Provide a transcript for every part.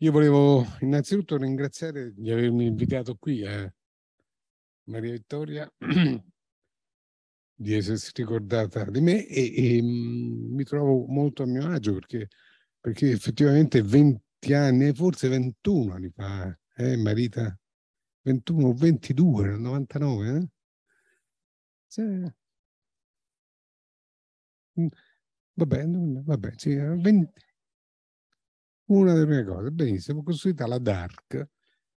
Io volevo innanzitutto ringraziare di avermi invitato qui, eh, Maria Vittoria, di essersi ricordata di me e, e mm, mi trovo molto a mio agio perché, perché, effettivamente 20 anni, forse 21 anni fa, eh, Marita, 21 o 22, nel 99, eh? Cioè, vabbè, vabbè, sì, 20, una delle prime cose. Benissimo, costruita la DARC,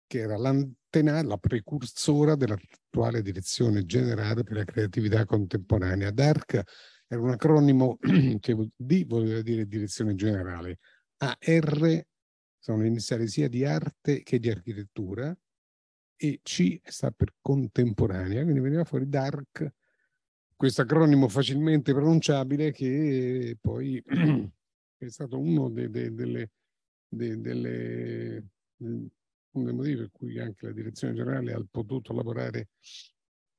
che era l'antena, la precursora dell'attuale direzione generale per la creatività contemporanea. DARC era un acronimo che D voleva dire direzione generale, AR sono iniziali sia di arte che di architettura e C sta per contemporanea, quindi veniva fuori DARC, questo acronimo facilmente pronunciabile che poi è stato uno dei, dei, delle, de, delle, mm, uno dei motivi per cui anche la direzione generale ha potuto lavorare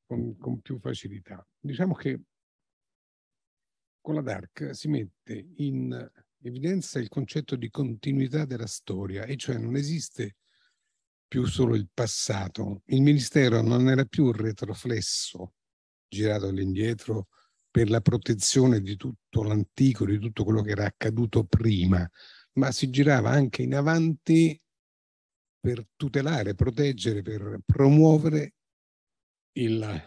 con, con più facilità. Diciamo che con la DARC si mette in evidenza il concetto di continuità della storia, e cioè non esiste più solo il passato. Il Ministero non era più un retroflesso girato all'indietro per la protezione di tutto l'antico, di tutto quello che era accaduto prima, ma si girava anche in avanti per tutelare, proteggere, per promuovere il, la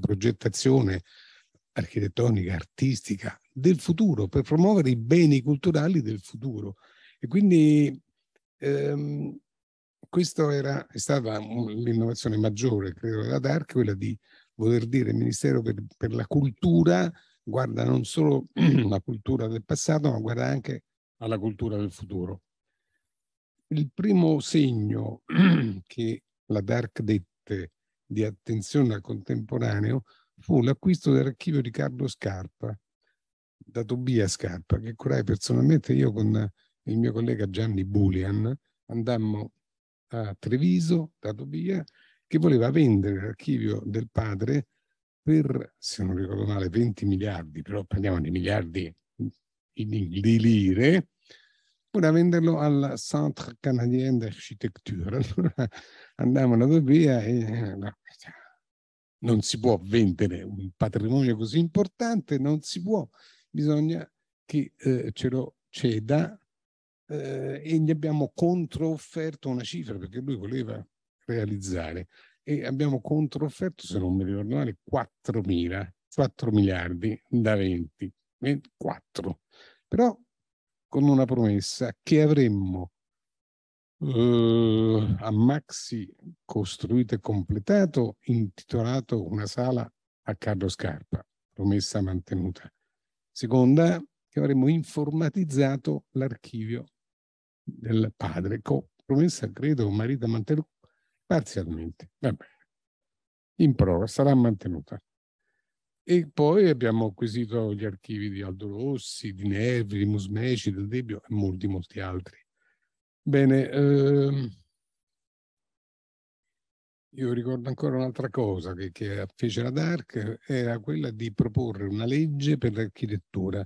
progettazione architettonica, artistica del futuro, per promuovere i beni culturali del futuro. E quindi ehm, questa era, è stata l'innovazione maggiore, credo, della DARC, quella di voler dire Ministero per, per la cultura guarda non solo la cultura del passato, ma guarda anche alla cultura del futuro. Il primo segno che la Dark dette di attenzione al contemporaneo fu l'acquisto dell'archivio di Carlo Scarpa, da Tobia Scarpa, che curai personalmente io con il mio collega Gianni Bulian. Andammo a Treviso da Tobia che voleva vendere l'archivio del padre per, se non ricordo male, 20 miliardi, però parliamo di miliardi di lire da venderlo al Centre Canadien d'Architecture. Allora andavano da via e eh, non si può vendere un patrimonio così importante, non si può, bisogna che eh, ce lo ceda eh, e gli abbiamo controfferto una cifra perché lui voleva realizzare e abbiamo controfferto, se non mi ricordo male, 4 mila, 4 miliardi da 20, 4 però con una promessa che avremmo eh, a Maxi costruito e completato intitolato una sala a Carlo Scarpa, promessa mantenuta. Seconda, che avremmo informatizzato l'archivio del padre, promessa credo con Marita Mantelù, parzialmente, va in prova, sarà mantenuta. E poi abbiamo acquisito gli archivi di Aldo Rossi, di Nervi, di Musmeci, del Debbio e molti, molti altri. Bene, ehm, io ricordo ancora un'altra cosa che, che fece la DARC, era quella di proporre una legge per l'architettura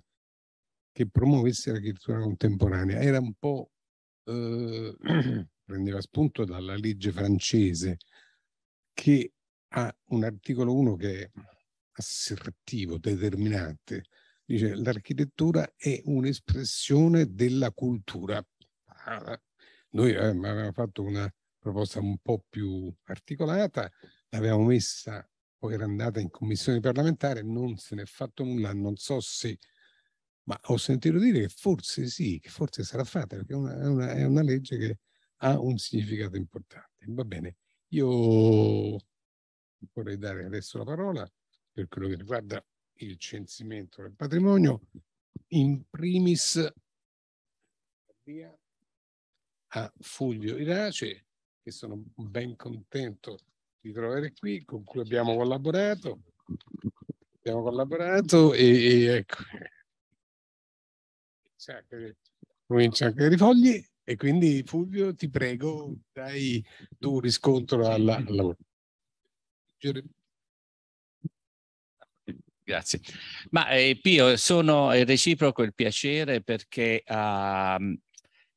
che promuovesse l'architettura contemporanea. Era un po', eh, prendeva spunto dalla legge francese che ha un articolo 1 che è assertivo, determinante. Dice l'architettura è un'espressione della cultura. Ah, noi eh, avevamo fatto una proposta un po' più articolata, l'avevamo messa, poi era andata in commissione parlamentare, non se n'è fatto nulla, non so se ma ho sentito dire che forse sì, che forse sarà fatta, perché è una, è, una, è una, legge che ha un significato importante. Va bene, io vorrei dare adesso la parola per quello che riguarda il censimento del patrimonio, in primis a Fulvio Irace, che sono ben contento di trovare qui, con cui abbiamo collaborato. Abbiamo collaborato e, e ecco, comincia anche i fogli e quindi Fulvio ti prego dai tu riscontro alla, al Grazie. Ma eh, Pio, sono reciproco il piacere perché uh,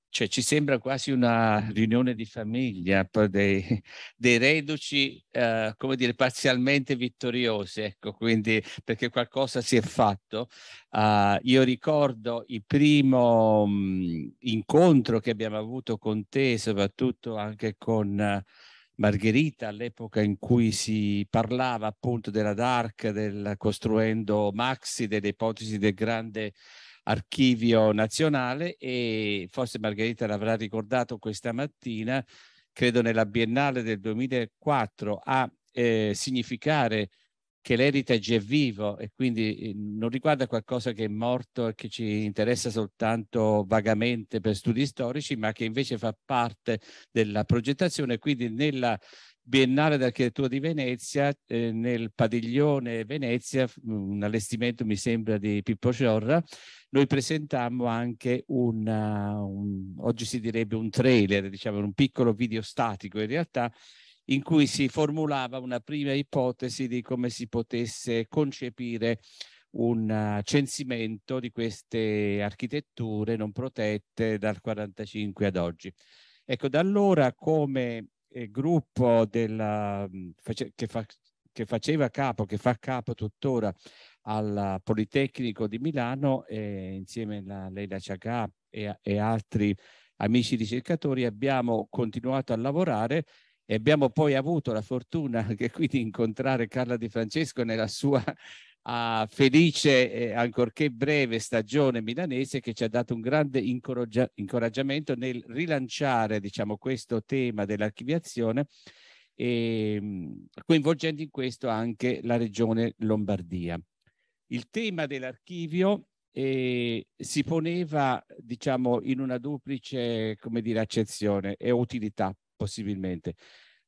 cioè, ci sembra quasi una riunione di famiglia dei, dei reduci, eh, come dire, parzialmente vittoriosi, ecco, quindi perché qualcosa si è fatto. Eh, io ricordo il primo mh, incontro che abbiamo avuto con te, soprattutto anche con... Uh, Margherita, all'epoca in cui si parlava appunto della DARC, del costruendo Maxi, delle ipotesi del grande archivio nazionale e forse Margherita l'avrà ricordato questa mattina, credo nella Biennale del 2004, a eh, significare che l'heritage è vivo e quindi ehm, non riguarda qualcosa che è morto e che ci interessa soltanto vagamente per studi storici, ma che invece fa parte della progettazione. Quindi nella Biennale d'Architettura di Venezia, eh, nel padiglione Venezia, un allestimento mi sembra di Pippo Sciorra, noi presentammo anche una, un, oggi si direbbe un trailer, diciamo un piccolo video statico in realtà, in cui si formulava una prima ipotesi di come si potesse concepire un eh, censimento di queste architetture non protette dal 45 ad oggi. Ecco, da allora come eh, gruppo della, mm, che, fa, che, faceva capo, che fa capo tuttora al Politecnico di Milano, eh, insieme a Leila Ciacà e, e altri amici ricercatori, abbiamo continuato a lavorare e abbiamo poi avuto la fortuna anche qui di incontrare Carla Di Francesco nella sua uh, felice, eh, ancorché breve, stagione milanese che ci ha dato un grande incoraggia- incoraggiamento nel rilanciare diciamo, questo tema dell'archiviazione e, ehm, coinvolgendo in questo anche la regione Lombardia. Il tema dell'archivio eh, si poneva diciamo, in una duplice dire, accezione e utilità possibilmente.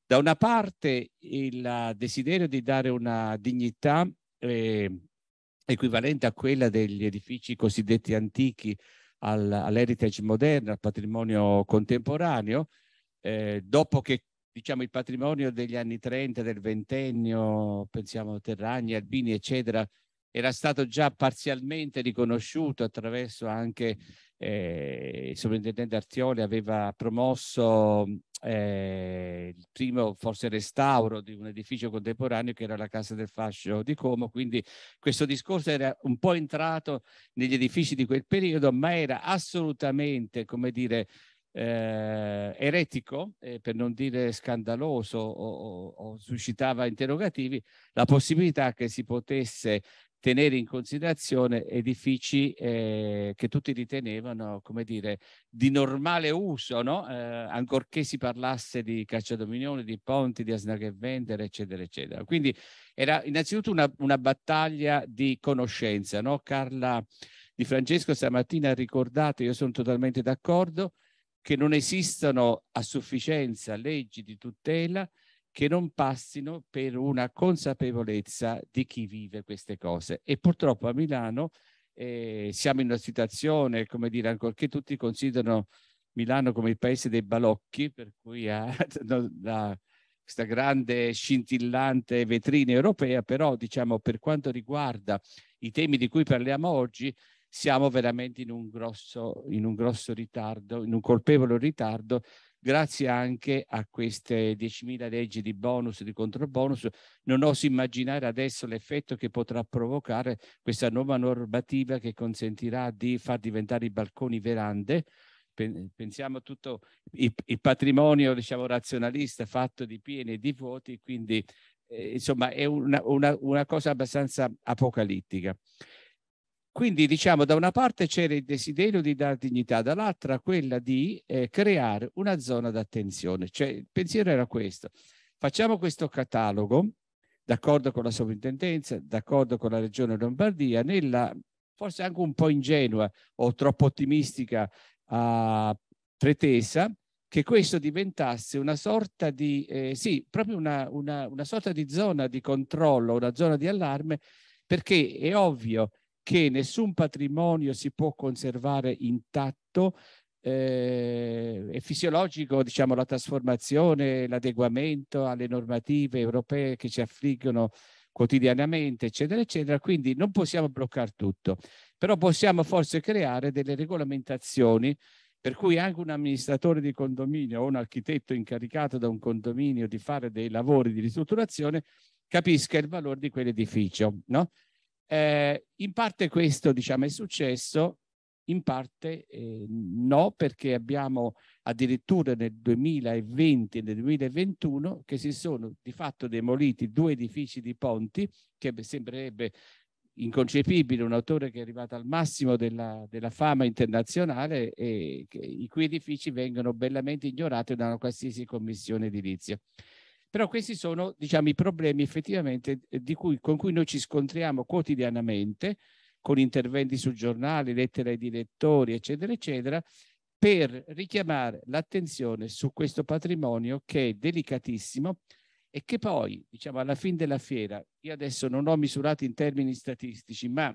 Da una parte il desiderio di dare una dignità eh, equivalente a quella degli edifici cosiddetti antichi al, all'heritage moderno, al patrimonio contemporaneo, eh, dopo che diciamo, il patrimonio degli anni 30, del ventennio, pensiamo Terragni, Albini, eccetera, era stato già parzialmente riconosciuto attraverso anche eh, il sovrintendente Artioli aveva promosso eh, il primo forse restauro di un edificio contemporaneo che era la Casa del Fascio di Como, quindi questo discorso era un po' entrato negli edifici di quel periodo, ma era assolutamente, come dire, eh, eretico, eh, per non dire scandaloso o, o, o, suscitava interrogativi, la possibilità che si potesse tenere in considerazione edifici eh, che tutti ritenevano, come dire, di normale uso, no? eh, ancorché si parlasse di cacciadominione, di ponti, di asnaghe e vendere, eccetera, eccetera. Quindi era innanzitutto una, una battaglia di conoscenza. No? Carla Di Francesco stamattina ha ricordato, io sono totalmente d'accordo, che non esistono a sufficienza leggi di tutela che non passino per una consapevolezza di chi vive queste cose. E purtroppo a Milano eh, siamo in una situazione, come dire, ancorché tutti considerano Milano come il paese dei balocchi, per cui ha la, questa grande scintillante vetrina europea, però diciamo per quanto riguarda i temi di cui parliamo oggi, siamo veramente in un grosso, in un grosso ritardo, in un colpevole ritardo grazie anche a queste 10.000 leggi di bonus, e di controbonus, non oso immaginare adesso l'effetto che potrà provocare questa nuova normativa che consentirà di far diventare i balconi verande. Pensiamo a tutto il, il patrimonio diciamo, razionalista fatto di pieni e di vuoti, quindi eh, insomma è una, una, una cosa abbastanza apocalittica. Quindi diciamo da una parte c'era il desiderio di dare dignità, dall'altra quella di eh, creare una zona d'attenzione. Cioè il pensiero era questo. Facciamo questo catalogo, d'accordo con la sovrintendenza, d'accordo con la regione Lombardia, nella forse anche un po' ingenua o troppo ottimistica eh, pretesa che questo diventasse una sorta di, eh, sì, proprio una, una, una sorta di zona di controllo, una zona di allarme, perché è ovvio che nessun patrimonio si può conservare intatto eh, è fisiologico diciamo, la trasformazione, l'adeguamento alle normative europee che ci affliggono quotidianamente, eccetera, eccetera. Quindi non possiamo bloccare tutto, però possiamo forse creare delle regolamentazioni per cui anche un amministratore di condominio o un architetto incaricato da un condominio di fare dei lavori di ristrutturazione capisca il valore di quell'edificio, no? Eh, in parte questo diciamo, è successo, in parte eh, no, perché abbiamo addirittura nel 2020 e nel 2021 che si sono di fatto demoliti due edifici di ponti, che sembrerebbe inconcepibile, un autore che è arrivato al massimo della, della fama internazionale e che, i cui edifici vengono bellamente ignorati da una qualsiasi commissione edilizia. Però questi sono diciamo, i problemi effettivamente eh, cui, con cui noi ci scontriamo quotidianamente, con interventi sul giornale, lettere ai direttori, eccetera, eccetera, per richiamare l'attenzione su questo patrimonio che è delicatissimo e che poi, diciamo, alla fine della fiera, io adesso non ho misurato in termini statistici, ma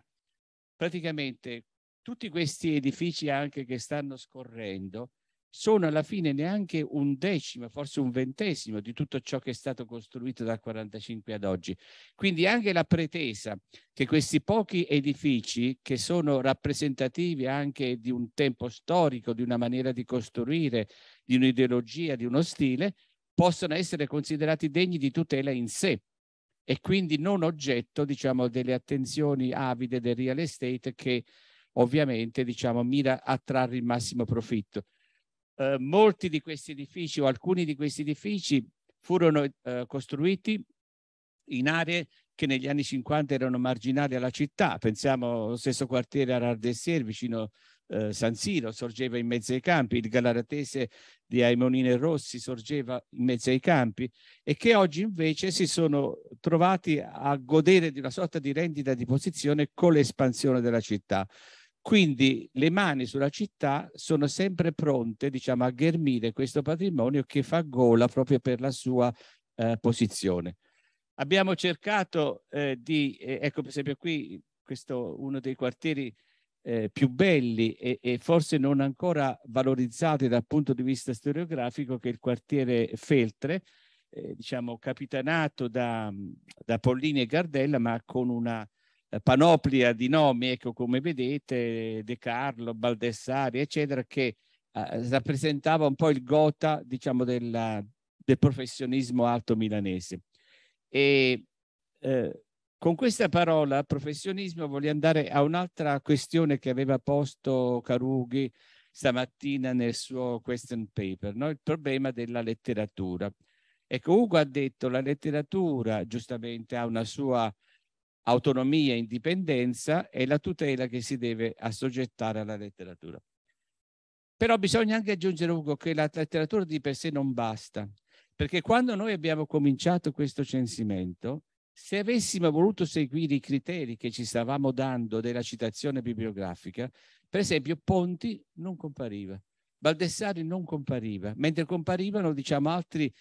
praticamente tutti questi edifici anche che stanno scorrendo, sono alla fine neanche un decimo, forse un ventesimo di tutto ciò che è stato costruito dal 45 ad oggi. Quindi anche la pretesa che questi pochi edifici, che sono rappresentativi anche di un tempo storico, di una maniera di costruire, di un'ideologia, di uno stile, possano essere considerati degni di tutela in sé e quindi non oggetto, diciamo, delle attenzioni avide del real estate che ovviamente diciamo, mira a trarre il massimo profitto. Eh, molti di questi edifici o alcuni di questi edifici furono eh, costruiti in aree che negli anni 50 erano marginali alla città. Pensiamo allo stesso quartiere a Ardessier, vicino eh, San Siro, sorgeva in mezzo ai campi, il galaratese di Aimonine Rossi sorgeva in mezzo ai campi e che oggi invece si sono trovati a godere di una sorta di rendita di posizione con l'espansione della città. Quindi le mani sulla città sono sempre pronte diciamo, a ghermire questo patrimonio che fa gola proprio per la sua eh, posizione. Abbiamo cercato eh, di, eh, ecco per esempio qui, questo uno dei quartieri eh, più belli e, e, forse non ancora valorizzati dal punto di vista storiografico, che è il quartiere Feltre, eh, diciamo capitanato da, da Pollini e Gardella, ma con una eh, panoplia di nomi, ecco come vedete, De Carlo, Baldessari, eccetera, che eh, rappresentava un po' il gota, diciamo, della, del professionismo alto milanese. E eh, con questa parola professionismo voglio andare a un'altra questione che aveva posto Carughi stamattina nel suo question paper, no? il problema della letteratura. Ecco, Ugo ha detto che la letteratura giustamente ha una sua autonomia e indipendenza e la tutela che si deve assoggettare alla letteratura. Però bisogna anche aggiungere, Ugo, che la letteratura di per sé non basta, perché quando noi abbiamo cominciato questo censimento, se avessimo voluto seguire i criteri che ci stavamo dando della citazione bibliografica, per esempio Ponti non compariva, Baldessari non compariva, mentre comparivano diciamo, altri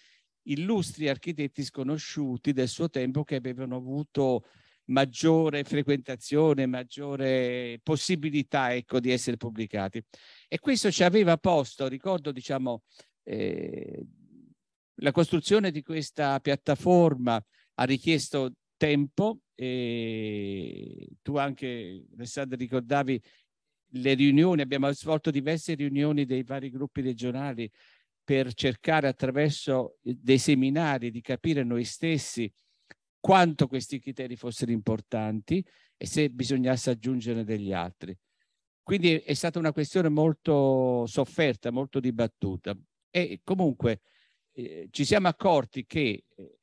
illustri architetti sconosciuti del suo tempo che avevano avuto maggiore frequentazione, maggiore possibilità ecco, di essere pubblicati. E questo ci aveva posto, ricordo diciamo, eh, la costruzione di questa piattaforma ha richiesto tempo e tu anche Alessandro ricordavi le riunioni, abbiamo svolto diverse riunioni dei vari gruppi regionali per cercare attraverso eh, dei seminari di capire noi stessi quanto questi criteri fossero importanti e se bisognasse aggiungerne degli altri. Quindi è stata una questione molto sofferta, molto dibattuta e comunque eh, ci siamo accorti che eh,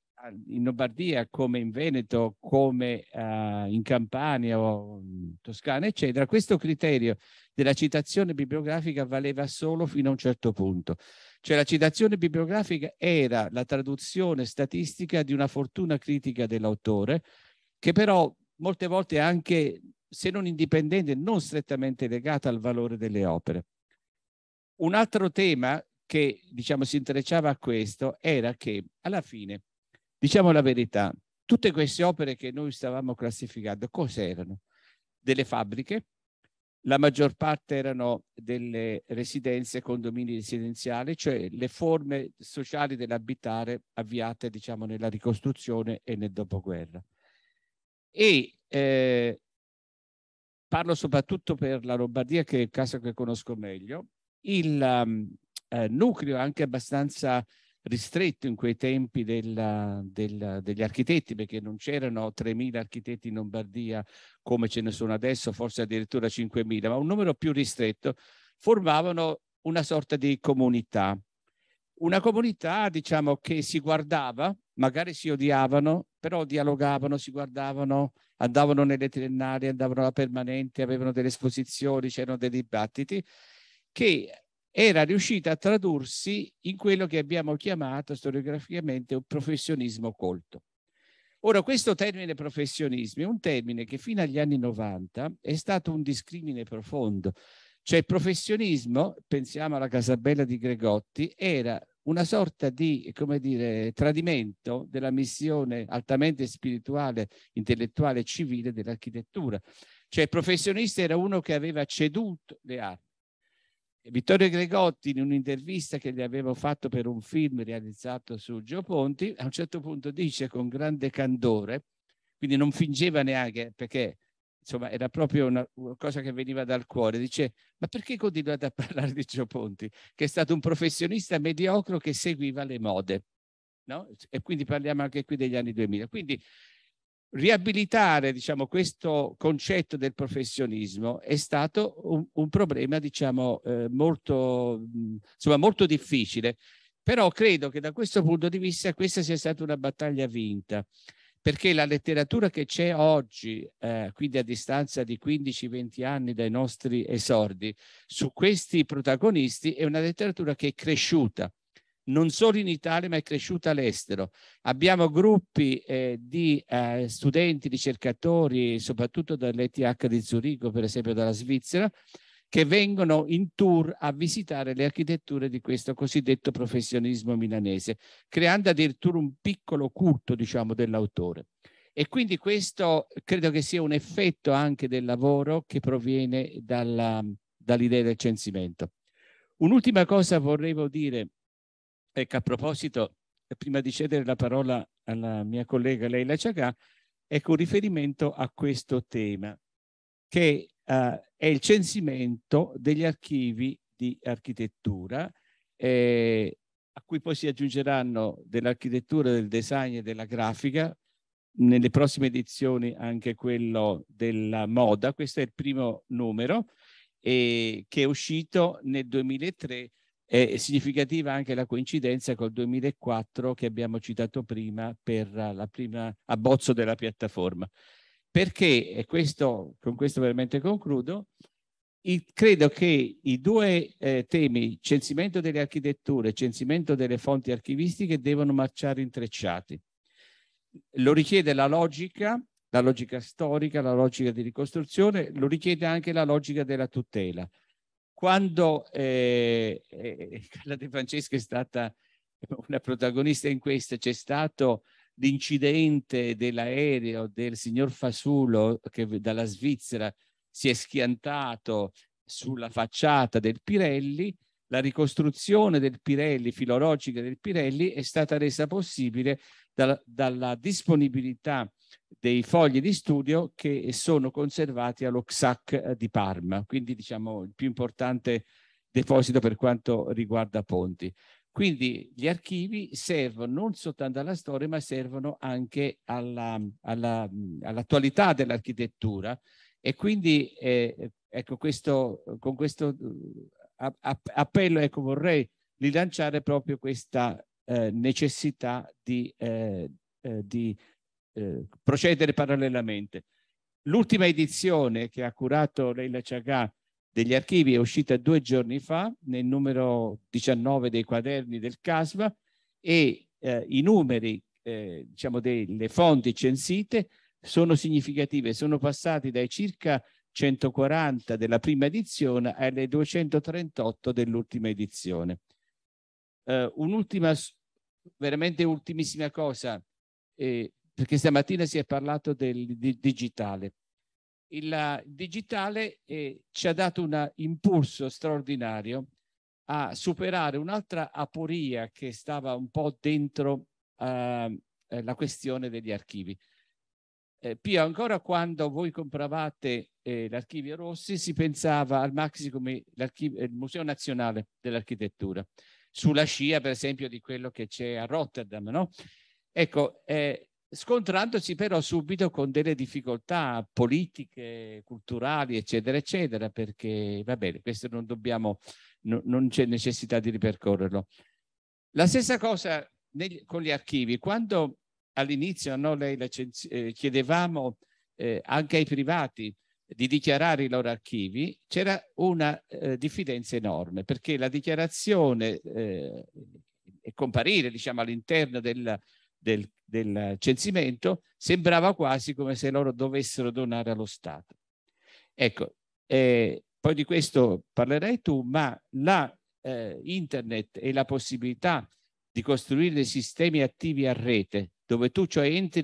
in Lombardia, come in Veneto, come uh, in Campania o in Toscana, eccetera, questo criterio della citazione bibliografica valeva solo fino a un certo punto. Cioè la citazione bibliografica era la traduzione statistica di una fortuna critica dell'autore, che però molte volte è anche, se non indipendente, non strettamente legata al valore delle opere. Un altro tema che diciamo, si intrecciava a questo era che alla fine, diciamo la verità, tutte queste opere che noi stavamo classificando, cos'erano? Delle fabbriche, la maggior parte erano delle residenze, condomini residenziali, cioè le forme sociali dell'abitare avviate diciamo, nella ricostruzione e nel dopoguerra. E eh, parlo soprattutto per la Lombardia, che è il caso che conosco meglio, il um, eh, nucleo anche abbastanza ristretto in quei tempi della, della, degli architetti, perché non c'erano 3.000 architetti in Lombardia come ce ne sono adesso, forse addirittura 5.000, ma un numero più ristretto, formavano una sorta di comunità. Una comunità, diciamo, che si guardava, magari si odiavano, però dialogavano, si guardavano, andavano nelle triennali, andavano alla permanente, avevano delle esposizioni, c'erano dei dibattiti, che era riuscita a tradursi in quello che abbiamo chiamato storiograficamente un professionismo colto. Ora, questo termine professionismo è un termine che fino agli anni 90 è stato un discrimine profondo. Cioè il professionismo, pensiamo alla Casabella di Gregotti, era una sorta di, come dire, tradimento della missione altamente spirituale, intellettuale e civile dell'architettura. Cioè il professionista era uno che aveva ceduto le arti Vittorio Gregotti, in un'intervista che gli avevo fatto per un film realizzato su Gio Ponti, a un certo punto dice con grande candore, quindi non fingeva neanche perché insomma era proprio una, una cosa che veniva dal cuore, dice ma perché continuate a parlare di Gio Ponti, che è stato un professionista mediocre che seguiva le mode? No? E quindi parliamo anche qui degli anni 2000. Quindi riabilitare diciamo, questo concetto del professionismo è stato un, un problema diciamo, eh, molto, insomma, molto difficile. Però credo che da questo punto di vista questa sia stata una battaglia vinta, perché la letteratura che c'è oggi, eh, quindi a distanza di 15-20 anni dai nostri esordi, su questi protagonisti è una letteratura che è cresciuta non solo in Italia ma è cresciuta all'estero. Abbiamo gruppi eh, di eh, studenti, ricercatori, soprattutto dall'ETH di Zurigo, per esempio dalla Svizzera, che vengono in tour a visitare le architetture di questo cosiddetto professionismo milanese, creando addirittura un piccolo culto diciamo, dell'autore. E quindi questo credo che sia un effetto anche del lavoro che proviene dall'idea del censimento. Un'ultima cosa vorrei dire Ecco, a proposito, prima di cedere la parola alla mia collega Leila Ciagà, ecco un riferimento a questo tema, che eh, è il censimento degli archivi di architettura, eh, a cui poi si aggiungeranno dell'architettura, del design e della grafica, nelle prossime edizioni anche quello della moda. Questo è il primo numero eh, che è uscito nel 2003 è significativa anche la coincidenza col 2004 che abbiamo citato prima per la prima abbozzo della piattaforma. Perché, e questo, con questo veramente concludo, il, credo che i due eh, temi, censimento delle architetture e censimento delle fonti archivistiche, devono marciare intrecciati. Lo richiede la logica, la logica storica, la logica di ricostruzione, lo richiede anche la logica della tutela quando eh, eh, Carla De Francesca è stata una protagonista in questa, c'è stato l'incidente dell'aereo del signor Fasulo che dalla Svizzera si è schiantato sulla facciata del Pirelli, la ricostruzione del Pirelli, filologica del Pirelli, è stata resa possibile da, dalla disponibilità dei fogli di studio che sono conservati allo XAC eh, di Parma, quindi diciamo il più importante deposito per quanto riguarda Ponti. Quindi gli archivi servono non soltanto alla storia, ma servono anche all'attualità dell'architettura e quindi eh, ecco questo, con questo appello, ecco, vorrei rilanciare proprio questa eh, necessità di, eh, eh, eh, procedere parallelamente. L'ultima edizione che ha curato Leila Ciagà degli archivi è uscita due giorni fa nel numero 19 dei quaderni del CASVA e eh, i numeri, eh, diciamo, delle fonti censite sono significative, sono passati dai circa 140 della prima edizione alle 238 dell'ultima edizione. Eh, un'ultima, veramente ultimissima cosa, eh, perché stamattina si è parlato del di, digitale. Il digitale eh, ci ha dato un impulso straordinario a superare un'altra aporia che stava un po' dentro ehm, eh, la questione degli archivi. Eh, più ancora quando voi compravate eh, l'archivio Rossi si pensava al Maxi come eh, il Museo Nazionale dell'Architettura, sulla scia per esempio di quello che c'è a Rotterdam, no? Ecco, eh, scontrandosi però subito con delle difficoltà politiche, culturali, eccetera, eccetera, perché va bene, questo non dobbiamo, no, non c'è necessità di ripercorrerlo. La stessa cosa negli, con gli archivi, quando all'inizio no, lei licenzi- eh, chiedevamo eh, anche ai privati di dichiarare i loro archivi, c'era una eh, diffidenza enorme perché la dichiarazione eh, e comparire diciamo, all'interno del, del, del censimento sembrava quasi come se loro dovessero donare allo Stato. Ecco, eh, poi di questo parlerai tu, ma la eh, internet e la possibilità di costruire dei sistemi attivi a rete dove tu cioè entri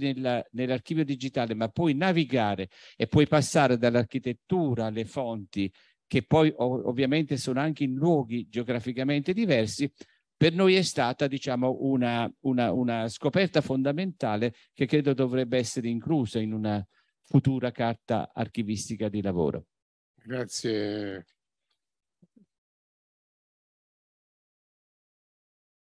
nell'archivio digitale, ma puoi navigare e puoi passare dall'architettura alle fonti, che poi ov ovviamente sono anche in luoghi geograficamente diversi, per noi è stata diciamo, una, una, una, scoperta fondamentale che credo dovrebbe essere inclusa in una futura carta archivistica di lavoro. Grazie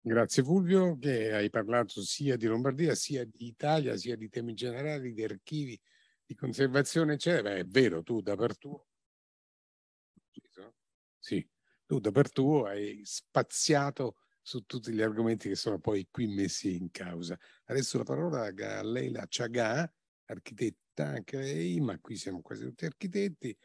Grazie Fulvio che hai parlato sia di Lombardia sia di Italia sia di temi generali, di archivi, di conservazione eccetera. Beh, è vero, tu dappertutto, sì, tu dappertutto hai spaziato su tutti gli argomenti che sono poi qui messi in causa. Adesso la parola a Leila Ciagà, architetta anche lei, ma qui siamo quasi tutti architetti,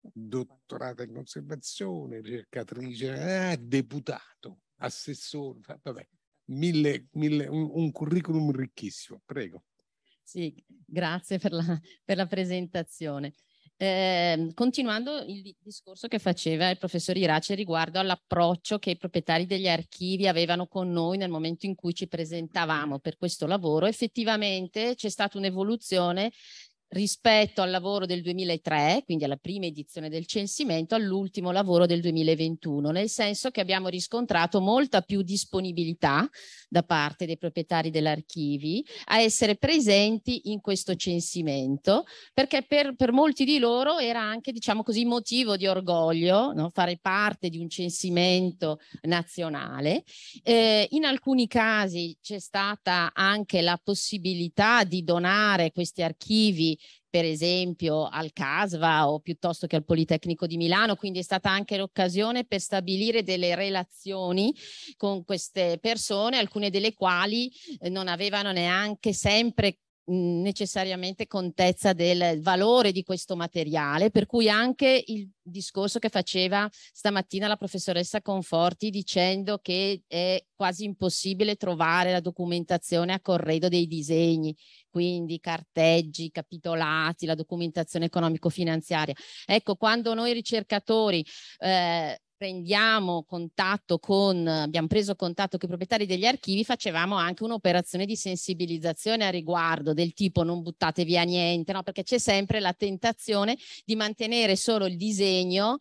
dottorata in conservazione, ricercatrice, eh, deputato assessore, vabbè, mille, mille, un, un curriculum ricchissimo. Prego. Sì, grazie per la, per la presentazione. Eh, continuando il discorso che faceva il professor Irace riguardo all'approccio che i proprietari degli archivi avevano con noi nel momento in cui ci presentavamo per questo lavoro, effettivamente c'è stata un'evoluzione rispetto al lavoro del 2003, quindi alla prima edizione del censimento, all'ultimo lavoro del 2021, nel senso che abbiamo riscontrato molta più disponibilità da parte dei proprietari dell'archivi a essere presenti in questo censimento, perché per, per molti di loro era anche, diciamo così, motivo di orgoglio no? fare parte di un censimento nazionale. Eh, in alcuni casi c'è stata anche la possibilità di donare questi archivi per esempio al CASVA o piuttosto che al Politecnico di Milano, quindi è stata anche l'occasione per stabilire delle relazioni con queste persone, alcune delle quali eh, non avevano neanche sempre mm, necessariamente contezza del valore di questo materiale, per cui anche il discorso che faceva stamattina la professoressa Conforti dicendo che è quasi impossibile trovare la documentazione a corredo dei disegni quindi carteggi, capitolati, la documentazione economico-finanziaria. Ecco, quando noi ricercatori eh, prendiamo contatto con, abbiamo preso contatto con i proprietari degli archivi, facevamo anche un'operazione di sensibilizzazione a riguardo del tipo non buttate via niente, no? perché c'è sempre la tentazione di mantenere solo il disegno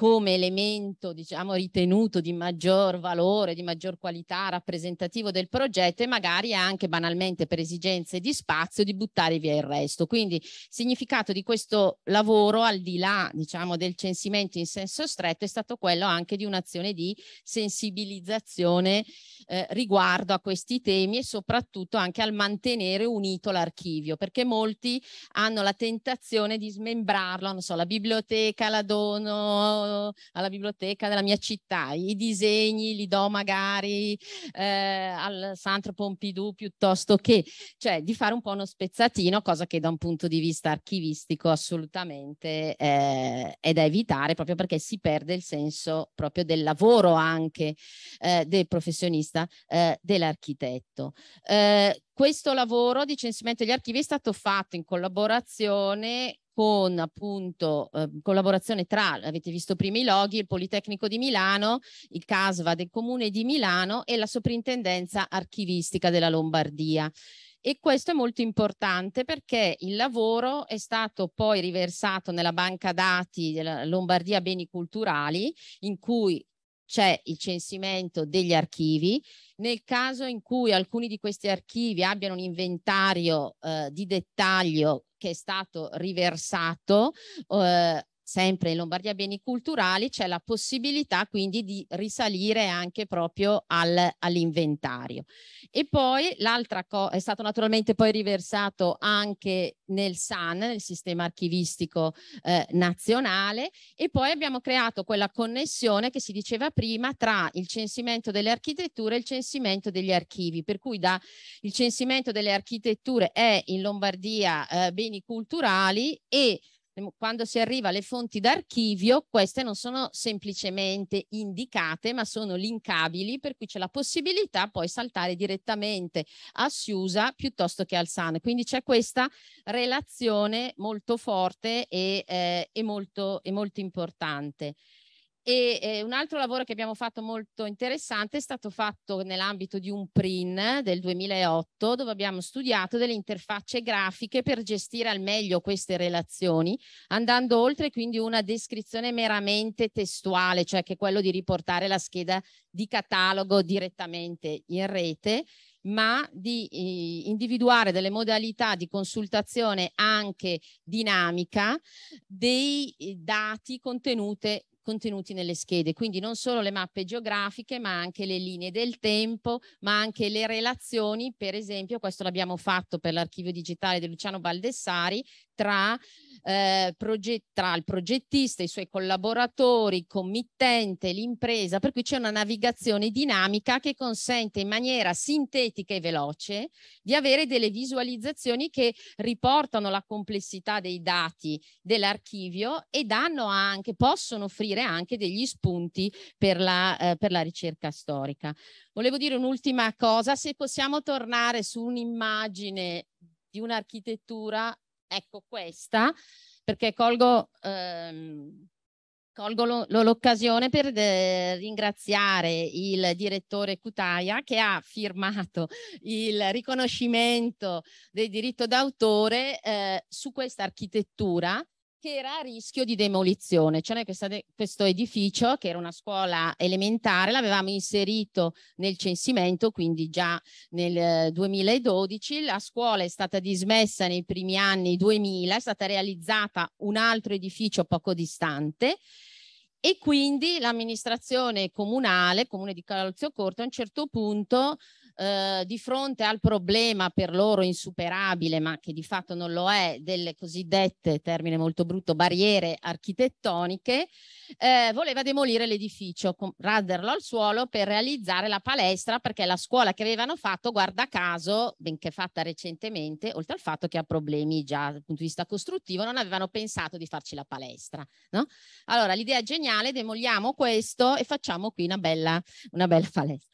come elemento diciamo, ritenuto di maggior valore, di maggior qualità rappresentativo del progetto e magari anche banalmente per esigenze di spazio di buttare via il resto. Quindi significato di questo lavoro al di là diciamo, del censimento in senso stretto è stato quello anche di un'azione di sensibilizzazione eh, riguardo a questi temi e soprattutto anche al mantenere unito l'archivio, perché molti hanno la tentazione di smembrarlo, non so, la biblioteca la dono alla biblioteca della mia città, i disegni li do magari eh, al Santro Pompidou piuttosto che, cioè di fare un po' uno spezzatino, cosa che da un punto di vista archivistico assolutamente eh, è da evitare proprio perché si perde il senso proprio del lavoro anche eh, del professionista vista eh, dell'architetto. Eh, questo lavoro di censimento degli archivi è stato fatto in collaborazione con appunto eh, collaborazione tra, avete visto prima i loghi, il Politecnico di Milano, il CASVA del Comune di Milano e la Soprintendenza Archivistica della Lombardia. E questo è molto importante perché il lavoro è stato poi riversato nella banca dati della Lombardia Beni Culturali, in cui c'è il censimento degli archivi. Nel caso in cui alcuni di questi archivi abbiano un inventario eh, di dettaglio che è stato riversato, eh, sempre in Lombardia Beni Culturali, c'è la possibilità quindi di risalire anche proprio al, all'inventario. E poi l'altra cosa è stato naturalmente poi riversato anche nel SAN, nel sistema archivistico eh, nazionale, e poi abbiamo creato quella connessione che si diceva prima tra il censimento delle architetture e il censimento degli archivi, per cui da, il censimento delle architetture è in Lombardia eh, beni culturali e quando si arriva alle fonti d'archivio, queste non sono semplicemente indicate, ma sono linkabili, per cui c'è la possibilità poi saltare direttamente a Siusa piuttosto che al SAN. Quindi c'è questa relazione molto forte e, eh, e molto, e molto importante. E eh, un altro lavoro che abbiamo fatto molto interessante è stato fatto nell'ambito di un PRIN del 2008, dove abbiamo studiato delle interfacce grafiche per gestire al meglio queste relazioni, andando oltre quindi una descrizione meramente testuale, cioè che è quello di riportare la scheda di catalogo direttamente in rete, ma di eh, individuare delle modalità di consultazione anche dinamica dei eh, dati contenute contenuti nelle schede, quindi non solo le mappe geografiche, ma anche le linee del tempo, ma anche le relazioni, per esempio, questo l'abbiamo fatto per l'archivio digitale di Luciano Valdessari, tra, eh, tra, il progettista, i suoi collaboratori, il committente, l'impresa, per cui c'è una navigazione dinamica che consente in maniera sintetica e veloce di avere delle visualizzazioni che riportano la complessità dei dati dell'archivio e danno anche, possono offrire avere anche degli spunti per la, eh, per la ricerca storica. Volevo dire un'ultima cosa, se possiamo tornare su un'immagine di un'architettura, ecco questa, perché colgo... Ehm, Colgo l'occasione per eh, ringraziare il direttore Cutaia che ha firmato il riconoscimento del diritto d'autore eh, su questa architettura che era a rischio di demolizione, cioè noi questo edificio che era una scuola elementare l'avevamo inserito nel censimento, quindi già nel 2012, eh, la scuola è stata dismessa nei primi anni 2000, è stata realizzata un altro edificio poco distante e quindi l'amministrazione comunale, comune di Calzio Corto, a un certo punto eh, di fronte al problema per loro insuperabile, ma che di fatto non lo è, delle cosiddette, termine molto brutto, barriere architettoniche, eh, voleva demolire l'edificio, raderlo al suolo per realizzare la palestra perché la scuola che avevano fatto, guarda caso, benché fatta recentemente, oltre al fatto che ha problemi già dal punto di vista costruttivo, non avevano pensato di farci la palestra. No? Allora l'idea è geniale, demoliamo questo e facciamo qui una bella, una bella palestra.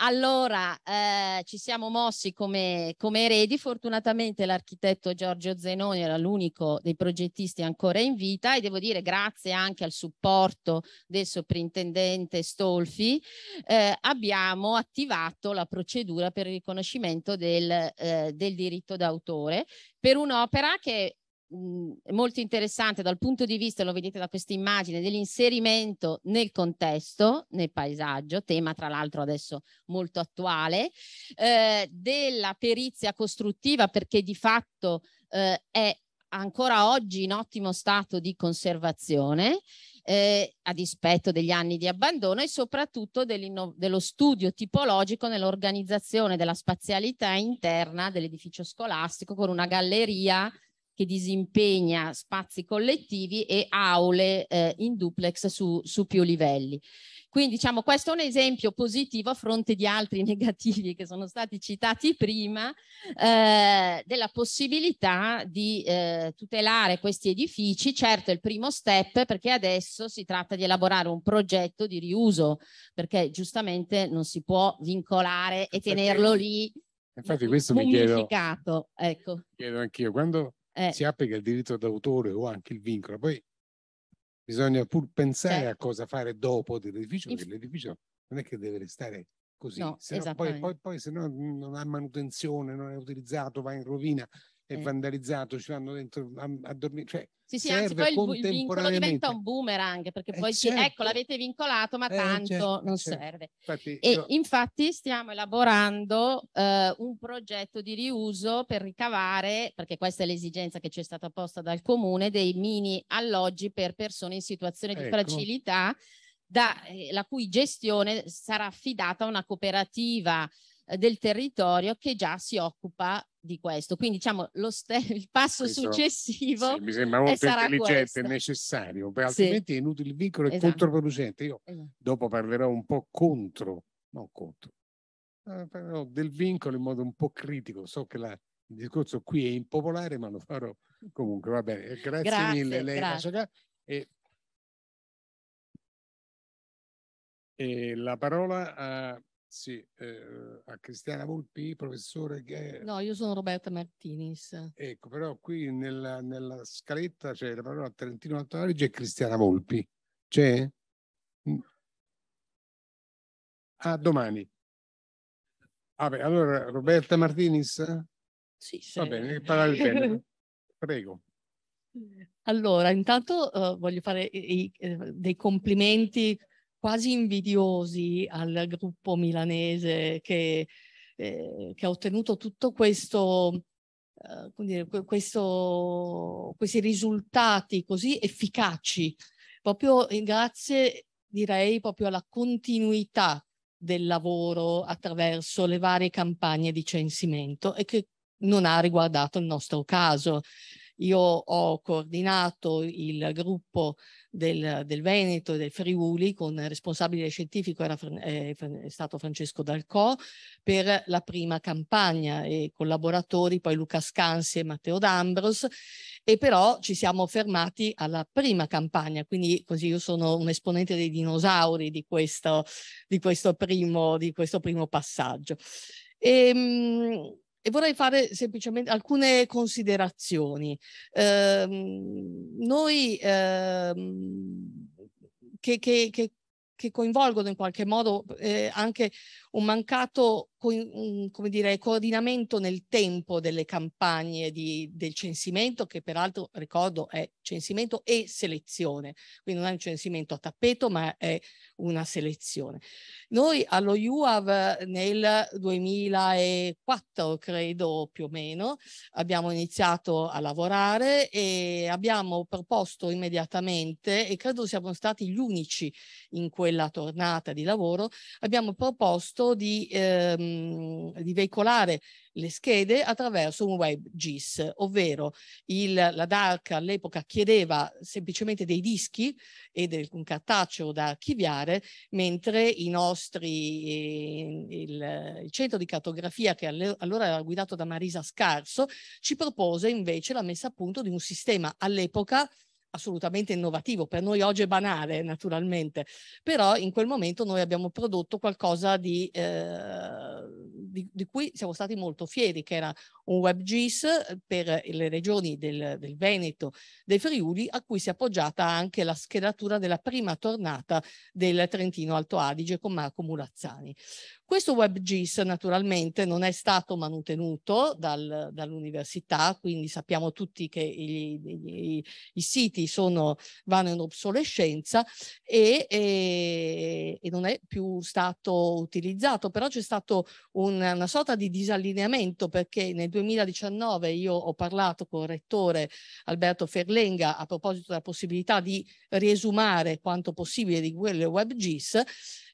Allora eh, ci siamo mossi come, come eredi, fortunatamente l'architetto Giorgio Zenoni era l'unico dei progettisti ancora in vita e devo dire grazie anche al supporto del soprintendente Stolfi eh, abbiamo attivato la procedura per il riconoscimento del, eh, del diritto d'autore per un'opera che mh, molto interessante dal punto di vista, lo vedete da questa immagine, dell'inserimento nel contesto, nel paesaggio, tema tra l'altro adesso molto attuale, eh, della perizia costruttiva perché di fatto eh, è ancora oggi in ottimo stato di conservazione eh, a dispetto degli anni di abbandono e soprattutto dello studio tipologico nell'organizzazione della spazialità interna dell'edificio scolastico con una galleria che disimpegna spazi collettivi e aule eh, in duplex su, su più livelli. Quindi diciamo questo è un esempio positivo a fronte di altri negativi che sono stati citati prima eh, della possibilità di eh, tutelare questi edifici. Certo è il primo step perché adesso si tratta di elaborare un progetto di riuso perché giustamente non si può vincolare e tenerlo lì. Infatti eh, questo mi chiedo, ecco. chiedo anch'io, quando eh. si applica il diritto d'autore o anche il vincolo. Poi bisogna pur pensare certo. a cosa fare dopo dell'edificio, perché l'edificio non è che deve restare così, no, poi, poi, poi, se no non ha manutenzione, non è utilizzato, va in rovina è eh. vandalizzato, ci vanno dentro a, a dormire. Cioè, sì, sì, anzi, poi il, il vincolo diventa un boomerang perché eh, poi eh, certo. ecco l'avete vincolato, ma eh, tanto certo, non certo. serve. Infatti, e io... infatti stiamo elaborando eh, un progetto di riuso per ricavare, perché questa è l'esigenza che ci è stata posta dal comune, dei mini alloggi per persone in situazione di ecco. fragilità. Da, eh, la cui gestione sarà affidata a una cooperativa eh, del territorio che già si occupa di questo. Quindi diciamo lo il passo questo, successivo sì, mi sembra molto eh, intelligente e necessario, perché altrimenti sì. è inutile, il vincolo è esatto. controproducente. Io esatto. dopo parlerò un po' contro, non contro, eh, parlerò del vincolo in modo un po' critico. So che la, il discorso qui è impopolare, ma lo farò comunque. Va bene, grazie, grazie mille. Lei grazie. E, e la parola a sì, eh, a Cristiana Volpi, professore che... No, io sono Roberta Martinis. Ecco, però qui nella, nella scaletta c'è la parola Trentino Alto Adige e Cristiana Volpi. C'è? Mm. Ah, domani. Ah, beh, allora Roberta Martinis? Sì, sì. Va bene, parlare bene. Prego. Allora, intanto uh, voglio fare i, i, eh, dei complimenti quasi invidiosi al gruppo milanese che, eh, che ha ottenuto tutto questo, eh, dire, questo, questi risultati così efficaci, proprio grazie direi proprio alla continuità del lavoro attraverso le varie campagne di censimento e che non ha riguardato il nostro caso. Io ho coordinato il gruppo del, del Veneto e del Friuli con il responsabile scientifico, era, è, eh, è stato Francesco Dalcò, per la prima campagna e collaboratori, poi Luca Scansi e Matteo D'Ambros e però ci siamo fermati alla prima campagna, quindi così io sono un esponente dei dinosauri di questo, di questo, primo, di questo primo passaggio. E, ehm, e vorrei fare semplicemente alcune considerazioni. Eh, noi eh, che, che, che, coinvolgono in qualche modo eh, anche un mancato co- mm, come dire, coordinamento nel tempo delle campagne di, del censimento, che peraltro ricordo è censimento e selezione, quindi non è un censimento a tappeto, ma è una selezione. Noi allo UAV nel 2004, credo più o meno, abbiamo iniziato a lavorare e abbiamo proposto immediatamente, e credo siamo stati gli unici in quella tornata di lavoro, abbiamo proposto di ehm, Mm, di veicolare le schede attraverso un web GIS, ovvero il, la DARC all'epoca chiedeva semplicemente dei dischi e del, un cartaceo da archiviare, mentre i nostri, eh, il, il centro di cartografia che alle, allora era guidato da Marisa Scarso ci propose invece la messa a punto di un sistema all'epoca assolutamente innovativo, per noi oggi è banale naturalmente, però in quel momento noi abbiamo prodotto qualcosa di, eh, di, di cui siamo stati molto fieri, che era un WebGIS eh, per le regioni del, del, Veneto, del Friuli, a cui si è appoggiata anche la schedatura della prima tornata del Trentino Alto Adige con Marco Mulazzani. Questo WebGIS naturalmente non è stato manutenuto dal, dall'università, quindi sappiamo tutti che i, i, i siti sono, vanno in obsolescenza e, e, e, non è più stato utilizzato, però c'è stato un, una sorta di disallineamento perché nel 2019 io ho parlato con il rettore Alberto Ferlenga a proposito della possibilità di riesumare quanto possibile di quelle WebGIS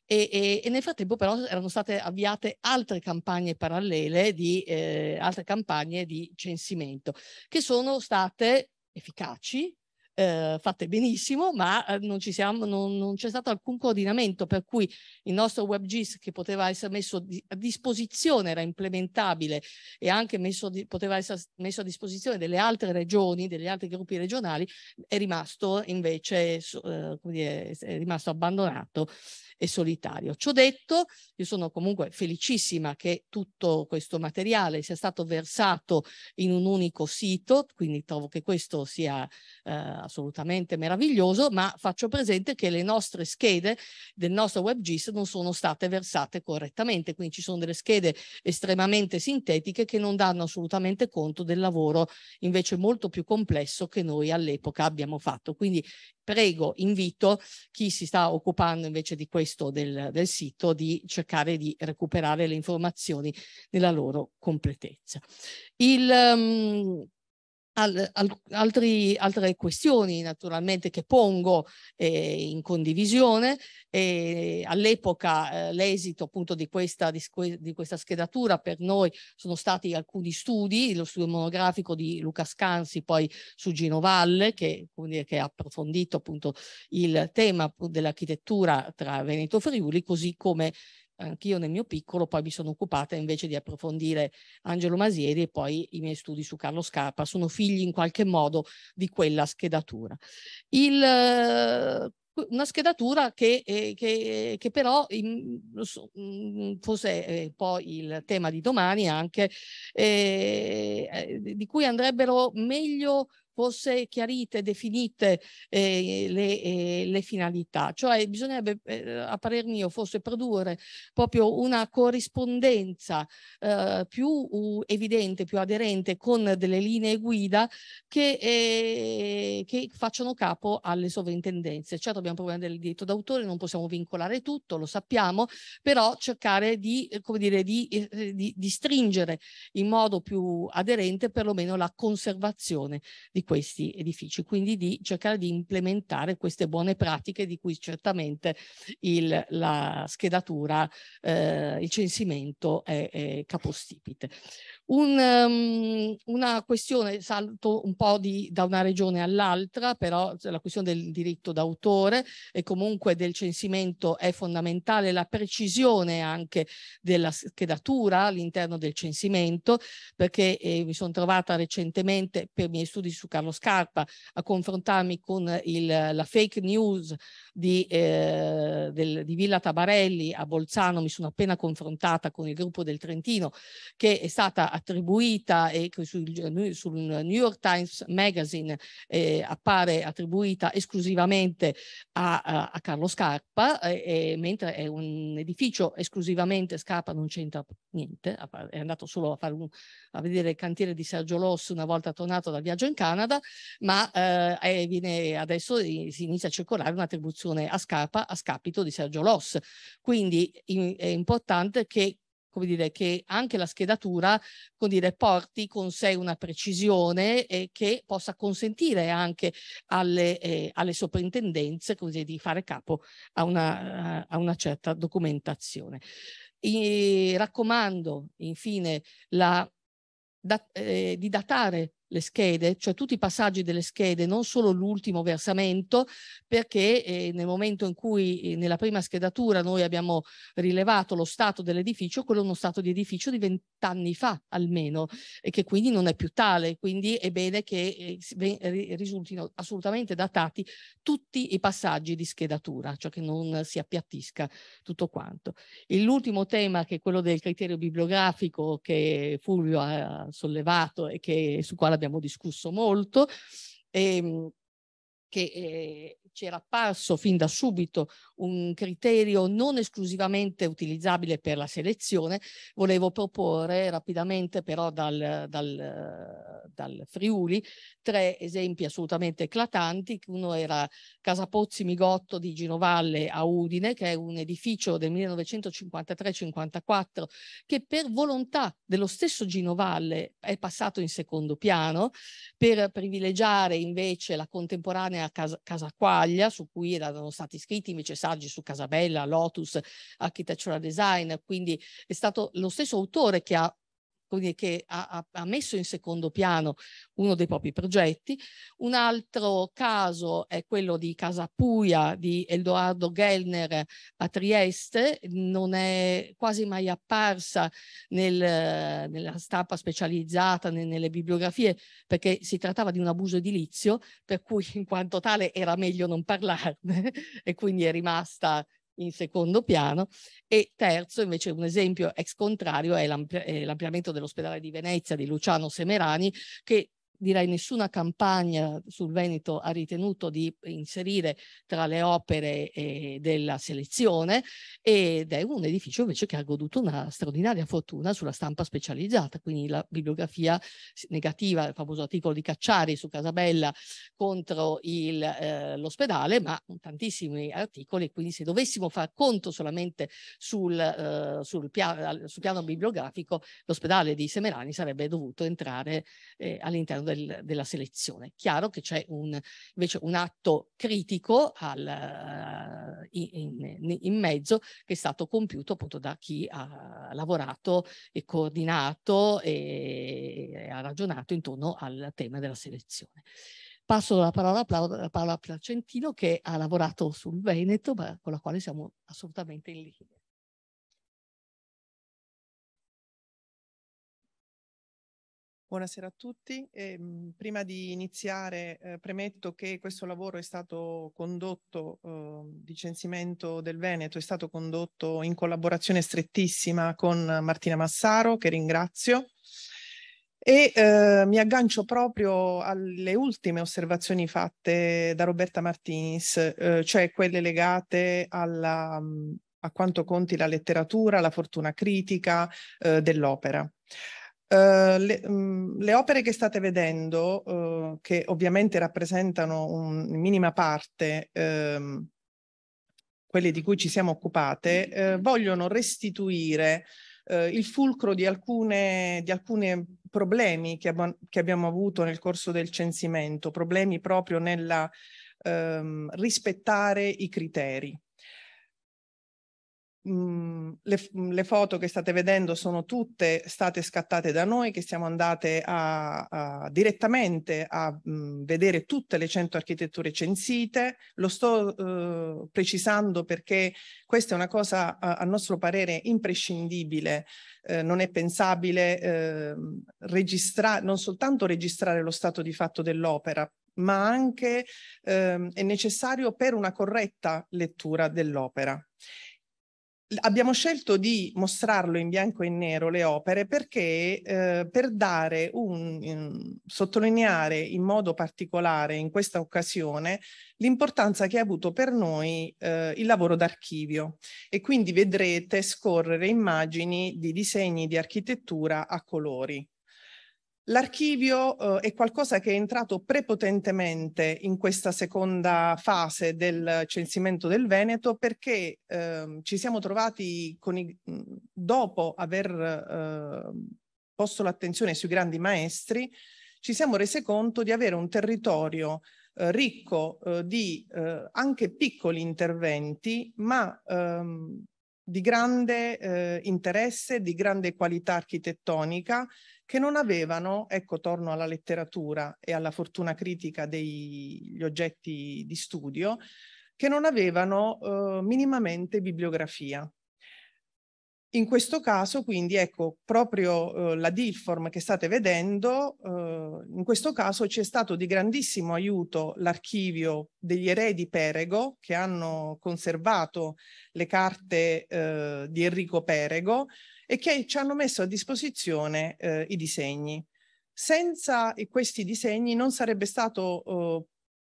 e, e, e, nel frattempo però erano state avviate altre campagne parallele di eh, altre campagne di censimento che sono state efficaci eh, fatte benissimo, ma eh, non, siamo, non, non, c'è stato alcun coordinamento, per cui il nostro WebGIS che poteva essere messo di, a disposizione, era implementabile e anche messo di, poteva essere messo a disposizione delle altre regioni, degli altri gruppi regionali, è rimasto invece eh, dire, è rimasto abbandonato e solitario. Ciò detto, io sono comunque felicissima che tutto questo materiale sia stato versato in un unico sito, quindi trovo che questo sia eh, assolutamente meraviglioso, ma faccio presente che le nostre schede del nostro WebGIS non sono state versate correttamente, quindi ci sono delle schede estremamente sintetiche che non danno assolutamente conto del lavoro invece molto più complesso che noi all'epoca abbiamo fatto. Quindi prego, invito chi si sta occupando invece di questo del, del sito di cercare di recuperare le informazioni nella loro completezza. Il, um, al, al, altri, altre questioni naturalmente che pongo eh, in condivisione. Eh, All'epoca eh, l'esito appunto di questa, di, di questa, schedatura per noi sono stati alcuni studi, lo studio monografico di Luca Scansi poi su Ginovalle che, dire, che ha approfondito appunto il tema dell'architettura tra Veneto e Friuli così come anch'io nel mio piccolo, poi mi sono occupata invece di approfondire Angelo Masieri e poi i miei studi su Carlo Scarpa, sono figli in qualche modo di quella schedatura. Il, eh, una schedatura che, eh, che, che però mm, forse è poi il tema di domani anche, eh, eh di cui andrebbero meglio fosse chiarite definite eh, le, eh, le, finalità, cioè bisognerebbe eh, a parer mio forse produrre proprio una corrispondenza eh, più evidente, più aderente con delle linee guida che, eh, che facciano capo alle sovrintendenze. Certo abbiamo un problema del diritto d'autore, non possiamo vincolare tutto, lo sappiamo, però cercare di, come dire, di, di, di stringere in modo più aderente perlomeno la conservazione di di questi edifici, quindi di cercare di implementare queste buone pratiche di cui certamente il, la schedatura, eh, il censimento è, è capostipite. Un, um, una questione, salto un po' di, da una regione all'altra, però la questione del diritto d'autore e comunque del censimento è fondamentale, la precisione anche della schedatura all'interno del censimento, perché eh, mi sono trovata recentemente per i miei studi su Carlo Scarpa a confrontarmi con il, la fake news di, eh, del, di Villa Tabarelli a Bolzano, mi sono appena confrontata con il gruppo del Trentino che è stata attribuita e che sul, sul New York Times Magazine eh, appare attribuita esclusivamente a, a, a Carlo Scarpa, eh, eh, mentre è un edificio esclusivamente Scarpa, non c'entra niente, è andato solo a, fare un, a vedere il cantiere di Sergio Loss una volta tornato dal viaggio in Canada, ma eh, viene, adesso si inizia a circolare un'attribuzione a Scarpa a scapito di Sergio Loss. Quindi in, è importante che come dire, che anche la schedatura come dire, porti con sé una precisione eh, che possa consentire anche alle, eh, alle soprintendenze dire, di fare capo a una, eh, a una certa documentazione. E raccomando infine la, da, eh, di datare le schede, cioè tutti i passaggi delle schede, non solo l'ultimo versamento, perché eh, nel momento in cui eh, nella prima schedatura noi abbiamo rilevato lo stato dell'edificio, quello è uno stato di edificio di vent'anni fa almeno e che quindi non è più tale, quindi è bene che eh, risultino assolutamente datati tutti i passaggi di schedatura, cioè che non si appiattisca tutto quanto. L'ultimo tema che è quello del criterio bibliografico che Fulvio ha sollevato e che, su quale abbiamo abbiamo discusso molto, ehm, che eh, ci era apparso fin da subito un criterio non esclusivamente utilizzabile per la selezione, volevo proporre rapidamente però dal, dal, dal Friuli tre esempi assolutamente eclatanti. Uno era Casa Pozzi Migotto di Ginovalle a Udine, che è un edificio del 1953-54 che per volontà dello stesso Ginovalle è passato in secondo piano per privilegiare invece la contemporanea casa, casa Italia, su cui erano stati scritti invece saggi su Casabella, Lotus, Architectural Design, quindi è stato lo stesso autore che ha che ha, ha, messo in secondo piano uno dei propri progetti. Un altro caso è quello di Casa Puia di Edoardo Gellner a Trieste, non è quasi mai apparsa nel, nella stampa specializzata, né nelle bibliografie, perché si trattava di un abuso edilizio, per cui in quanto tale era meglio non parlarne e quindi è rimasta in secondo piano e terzo invece un esempio ex contrario è l'ampliamento dell'ospedale di Venezia di Luciano Semerani che direi nessuna campagna sul Veneto ha ritenuto di inserire tra le opere eh, della selezione ed è un edificio invece che ha goduto una straordinaria fortuna sulla stampa specializzata, quindi la bibliografia negativa, il famoso articolo di Cacciari su Casabella contro eh, l'ospedale, eh, ma tantissimi articoli, quindi se dovessimo far conto solamente sul, eh, sul, pia sul piano bibliografico, l'ospedale di Semerani sarebbe dovuto entrare eh, all'interno del del, della selezione. Chiaro che c'è un, invece un atto critico al, eh, in, in, in, mezzo che è stato compiuto appunto da chi ha lavorato e coordinato e, e ha ragionato intorno al tema della selezione. Passo la parola a Paola Placentino che ha lavorato sul Veneto, ma con la quale siamo assolutamente in linea. Buonasera a tutti. Eh, prima di iniziare eh, premetto che questo lavoro è stato condotto, eh, di censimento del Veneto, è stato condotto in collaborazione strettissima con Martina Massaro, che ringrazio. E eh, mi aggancio proprio alle ultime osservazioni fatte da Roberta Martinis, eh, cioè quelle legate alla, a quanto conti la letteratura, la fortuna critica eh, dell'opera. Uh, le, um, le, opere che state vedendo, uh, che ovviamente rappresentano un, in minima parte um, quelle di cui ci siamo occupate, uh, vogliono restituire il fulcro di alcune, di alcune problemi che, ab che, abbiamo avuto nel corso del censimento, problemi proprio nella um, rispettare i criteri mh, mhmm, le, mhmm, le, foto che state vedendo sono tutte state scattate da noi, che siamo andate a, a, direttamente a mh, mhmm, vedere tutte le 100 architetture censite. Lo sto eh, precisando perché questa è una cosa, a, a nostro parere, imprescindibile. Eh, non è pensabile eh, registrare, non soltanto registrare lo stato di fatto dell'opera, ma anche ehm, è necessario per una corretta lettura dell'opera abbiamo scelto di mostrarlo in bianco e nero le opere perché eh, per dare un, in, sottolineare in modo particolare in questa occasione l'importanza che ha avuto per noi eh, il lavoro d'archivio e quindi vedrete scorrere immagini di disegni di architettura a colori. L'archivio eh, è qualcosa che è entrato prepotentemente in questa seconda fase del censimento del Veneto perché eh, ci siamo trovati i, dopo aver eh, posto l'attenzione sui grandi maestri, ci siamo resi conto di avere un territorio eh, ricco eh, di eh, anche piccoli interventi, ma ehm, di grande interesse, di grande qualità architettonica che non avevano, ecco torno alla letteratura e alla fortuna critica degli oggetti di studio, che non avevano eh, minimamente bibliografia. In questo caso, quindi, ecco, proprio eh, la DILFORM che state vedendo, eh, in questo caso ci è stato di grandissimo aiuto l'archivio degli eredi Perego, che hanno conservato le carte eh, di Enrico Perego, e che ci hanno messo a disposizione eh, i disegni. Senza questi disegni non sarebbe stato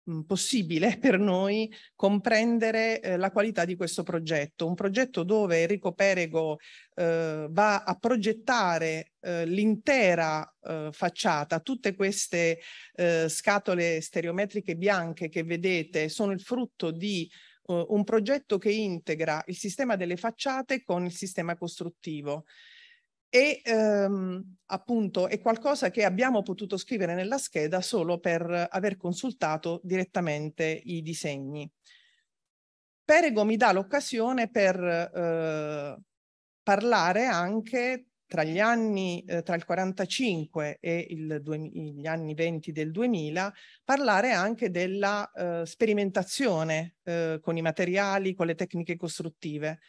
eh, possibile per noi comprendere eh, la qualità di questo progetto, un progetto dove Enrico Perego eh, va a progettare eh, l'intera eh, facciata, tutte queste scatole stereometriche bianche che vedete sono il frutto di uh, un progetto che integra il sistema delle facciate con il sistema costruttivo. E ehm, appunto è qualcosa che abbiamo potuto scrivere nella scheda solo per aver consultato direttamente i disegni. Perego mi dà l'occasione per eh, parlare anche tra gli anni eh, tra il 45 e il due, gli anni 20 del 2000 parlare anche della eh, sperimentazione eh, con i materiali, con le tecniche costruttive.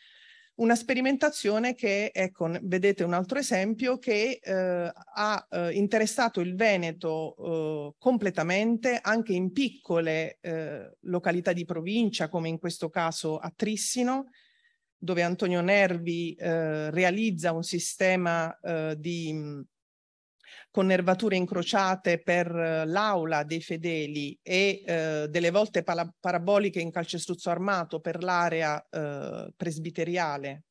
Una sperimentazione che, ecco, vedete un altro esempio, che eh, ha eh, interessato il Veneto eh, completamente anche in piccole località di provincia, come in questo caso a Trissino, dove Antonio Nervi eh, realizza un sistema eh, di connervature incrociate per eh, l'aula dei fedeli e eh, delle volte paraboliche in calcestruzzo armato per l'area eh, presbiteriale,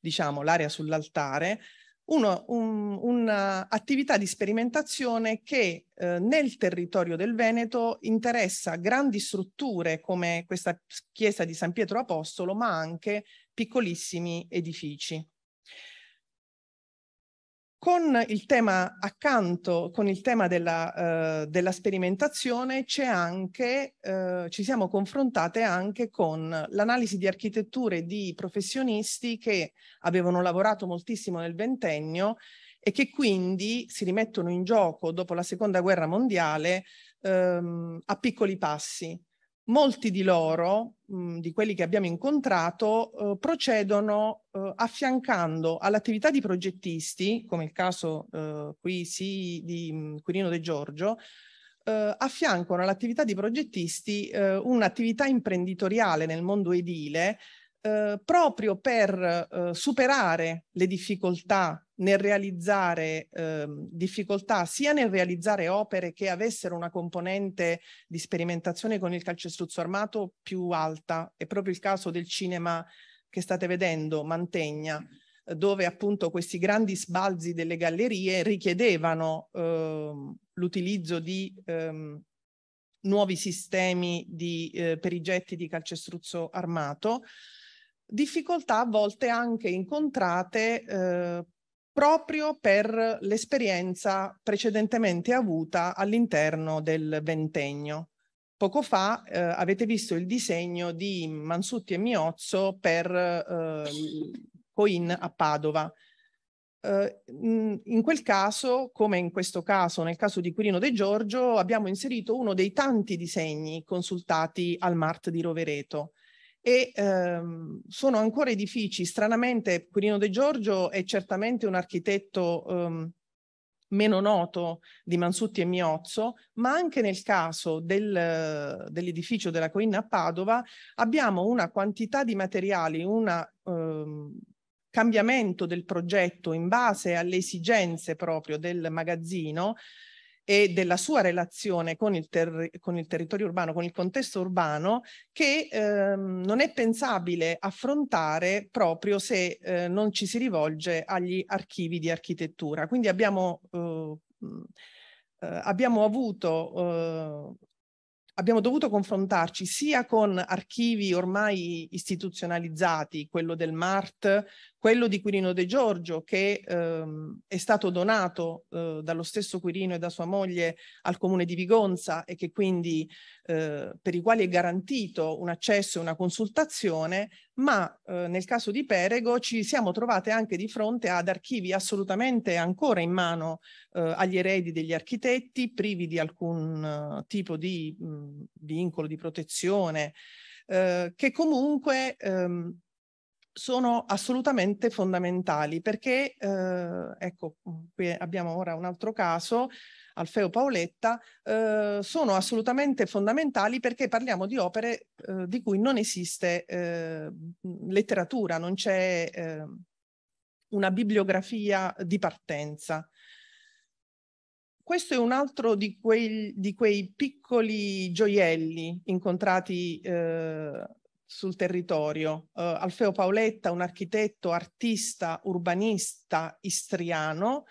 diciamo l'area sull'altare, un'attività un, di sperimentazione che eh, nel territorio del Veneto interessa grandi strutture come questa chiesa di San Pietro Apostolo, ma anche piccolissimi edifici. Con il tema accanto, con il tema della, eh, della sperimentazione, anche, eh, ci siamo confrontate anche con l'analisi di architetture di professionisti che avevano lavorato moltissimo nel ventennio e che quindi si rimettono in gioco dopo la seconda guerra mondiale ehm, a piccoli passi molti di loro, mh, mm, di quelli che abbiamo incontrato, eh, procedono eh, affiancando all'attività di progettisti, come il caso eh, qui sì, di mm, Quirino De Giorgio, eh, affiancano all'attività di progettisti eh, un'attività imprenditoriale nel mondo edile eh, proprio per superare le difficoltà nel realizzare eh, difficoltà sia nel realizzare opere che avessero una componente di sperimentazione con il calcestruzzo armato più alta. È proprio il caso del cinema che state vedendo, Mantegna, dove appunto questi grandi sbalzi delle gallerie richiedevano eh, l'utilizzo di eh, nuovi sistemi di, eh, per i getti di calcestruzzo armato difficoltà a volte anche incontrate eh, proprio per l'esperienza precedentemente avuta all'interno del ventennio. Poco fa eh, avete visto il disegno di Mansutti e Miozzo per eh, Coin a Padova. Eh, in quel caso, come in questo caso, nel caso di Quirino De Giorgio, abbiamo inserito uno dei tanti disegni consultati al Mart di Rovereto e ehm, sono ancora edifici. Stranamente Quirino De Giorgio è certamente un architetto ehm, meno noto di Mansutti e Miozzo, ma anche nel caso del, dell'edificio della Coinna a Padova abbiamo una quantità di materiali, un ehm, cambiamento del progetto in base alle esigenze proprio del magazzino e della sua relazione con il, ter- con il territorio urbano, con il contesto urbano, che ehm, non è pensabile affrontare proprio se eh, non ci si rivolge agli archivi di architettura. Quindi abbiamo, eh, mm, eh abbiamo avuto eh, abbiamo dovuto confrontarci sia con archivi ormai istituzionalizzati, quello del MART, quello di Quirino De Giorgio che ehm, è stato donato eh, dallo stesso Quirino e da sua moglie al comune di Vigonza e che quindi eh, per i quali è garantito un accesso e una consultazione, ma eh, nel caso di Perego ci siamo trovate anche di fronte ad archivi assolutamente ancora in mano eh, agli eredi degli architetti, privi di alcun eh, tipo di mh, mm, vincolo di protezione, eh, che comunque ehm, sono assolutamente fondamentali perché, eh, ecco, mm, qui abbiamo ora un altro caso, Alfeo Paoletta, eh, sono assolutamente fondamentali perché parliamo di opere eh, di cui non esiste eh, mm, letteratura, non c'è ehm, una bibliografia di partenza. Questo è un altro di quei, di quei piccoli gioielli incontrati eh, sul territorio. Uh, Alfeo Paoletta, un architetto, artista, urbanista istriano,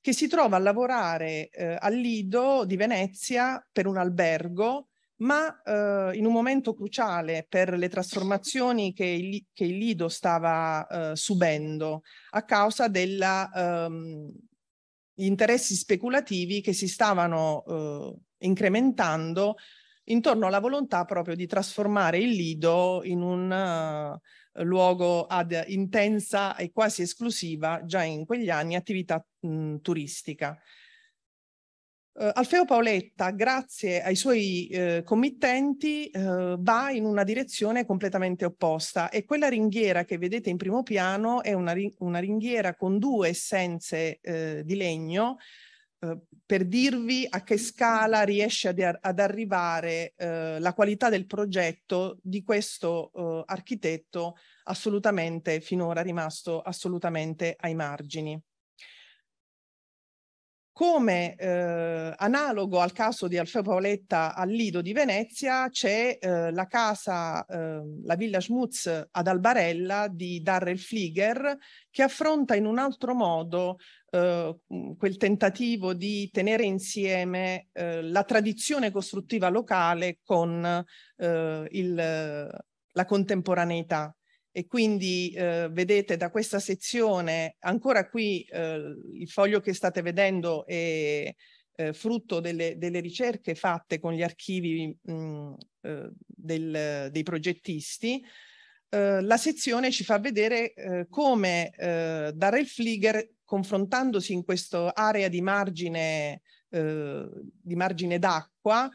che si trova a lavorare eh, al Lido di Venezia per un albergo, ma eh, in un momento cruciale per le trasformazioni che il, che il Lido stava eh, subendo a causa degli ehm, interessi speculativi che si stavano eh, incrementando intorno alla volontà proprio di trasformare il Lido in un uh, luogo ad intensa e quasi esclusiva, già in quegli anni, attività mh, turistica. Uh, Alfeo Paoletta, grazie ai suoi uh, committenti, uh, va in una direzione completamente opposta e quella ringhiera che vedete in primo piano è una, ri una ringhiera con due essenze di legno eh, per dirvi a che scala riesce ad, ar ad arrivare eh, la qualità del progetto di questo eh, architetto assolutamente finora rimasto assolutamente ai margini. Come eh, analogo al caso di Alfeo Paoletta al Lido di Venezia c'è eh, la casa, eh, la Villa Schmutz ad Albarella di Darrell Flieger che affronta in un altro modo eh, mm, quel tentativo di tenere insieme eh, la tradizione costruttiva locale con eh, il, la contemporaneità e quindi eh, vedete da questa sezione, ancora qui eh, il foglio che state vedendo è eh, frutto delle, delle, ricerche fatte con gli archivi mh, mm, eh, del, dei progettisti, eh, la sezione ci fa vedere eh, come eh, Darrell Flieger, confrontandosi in quest'area di margine, di margine d'acqua,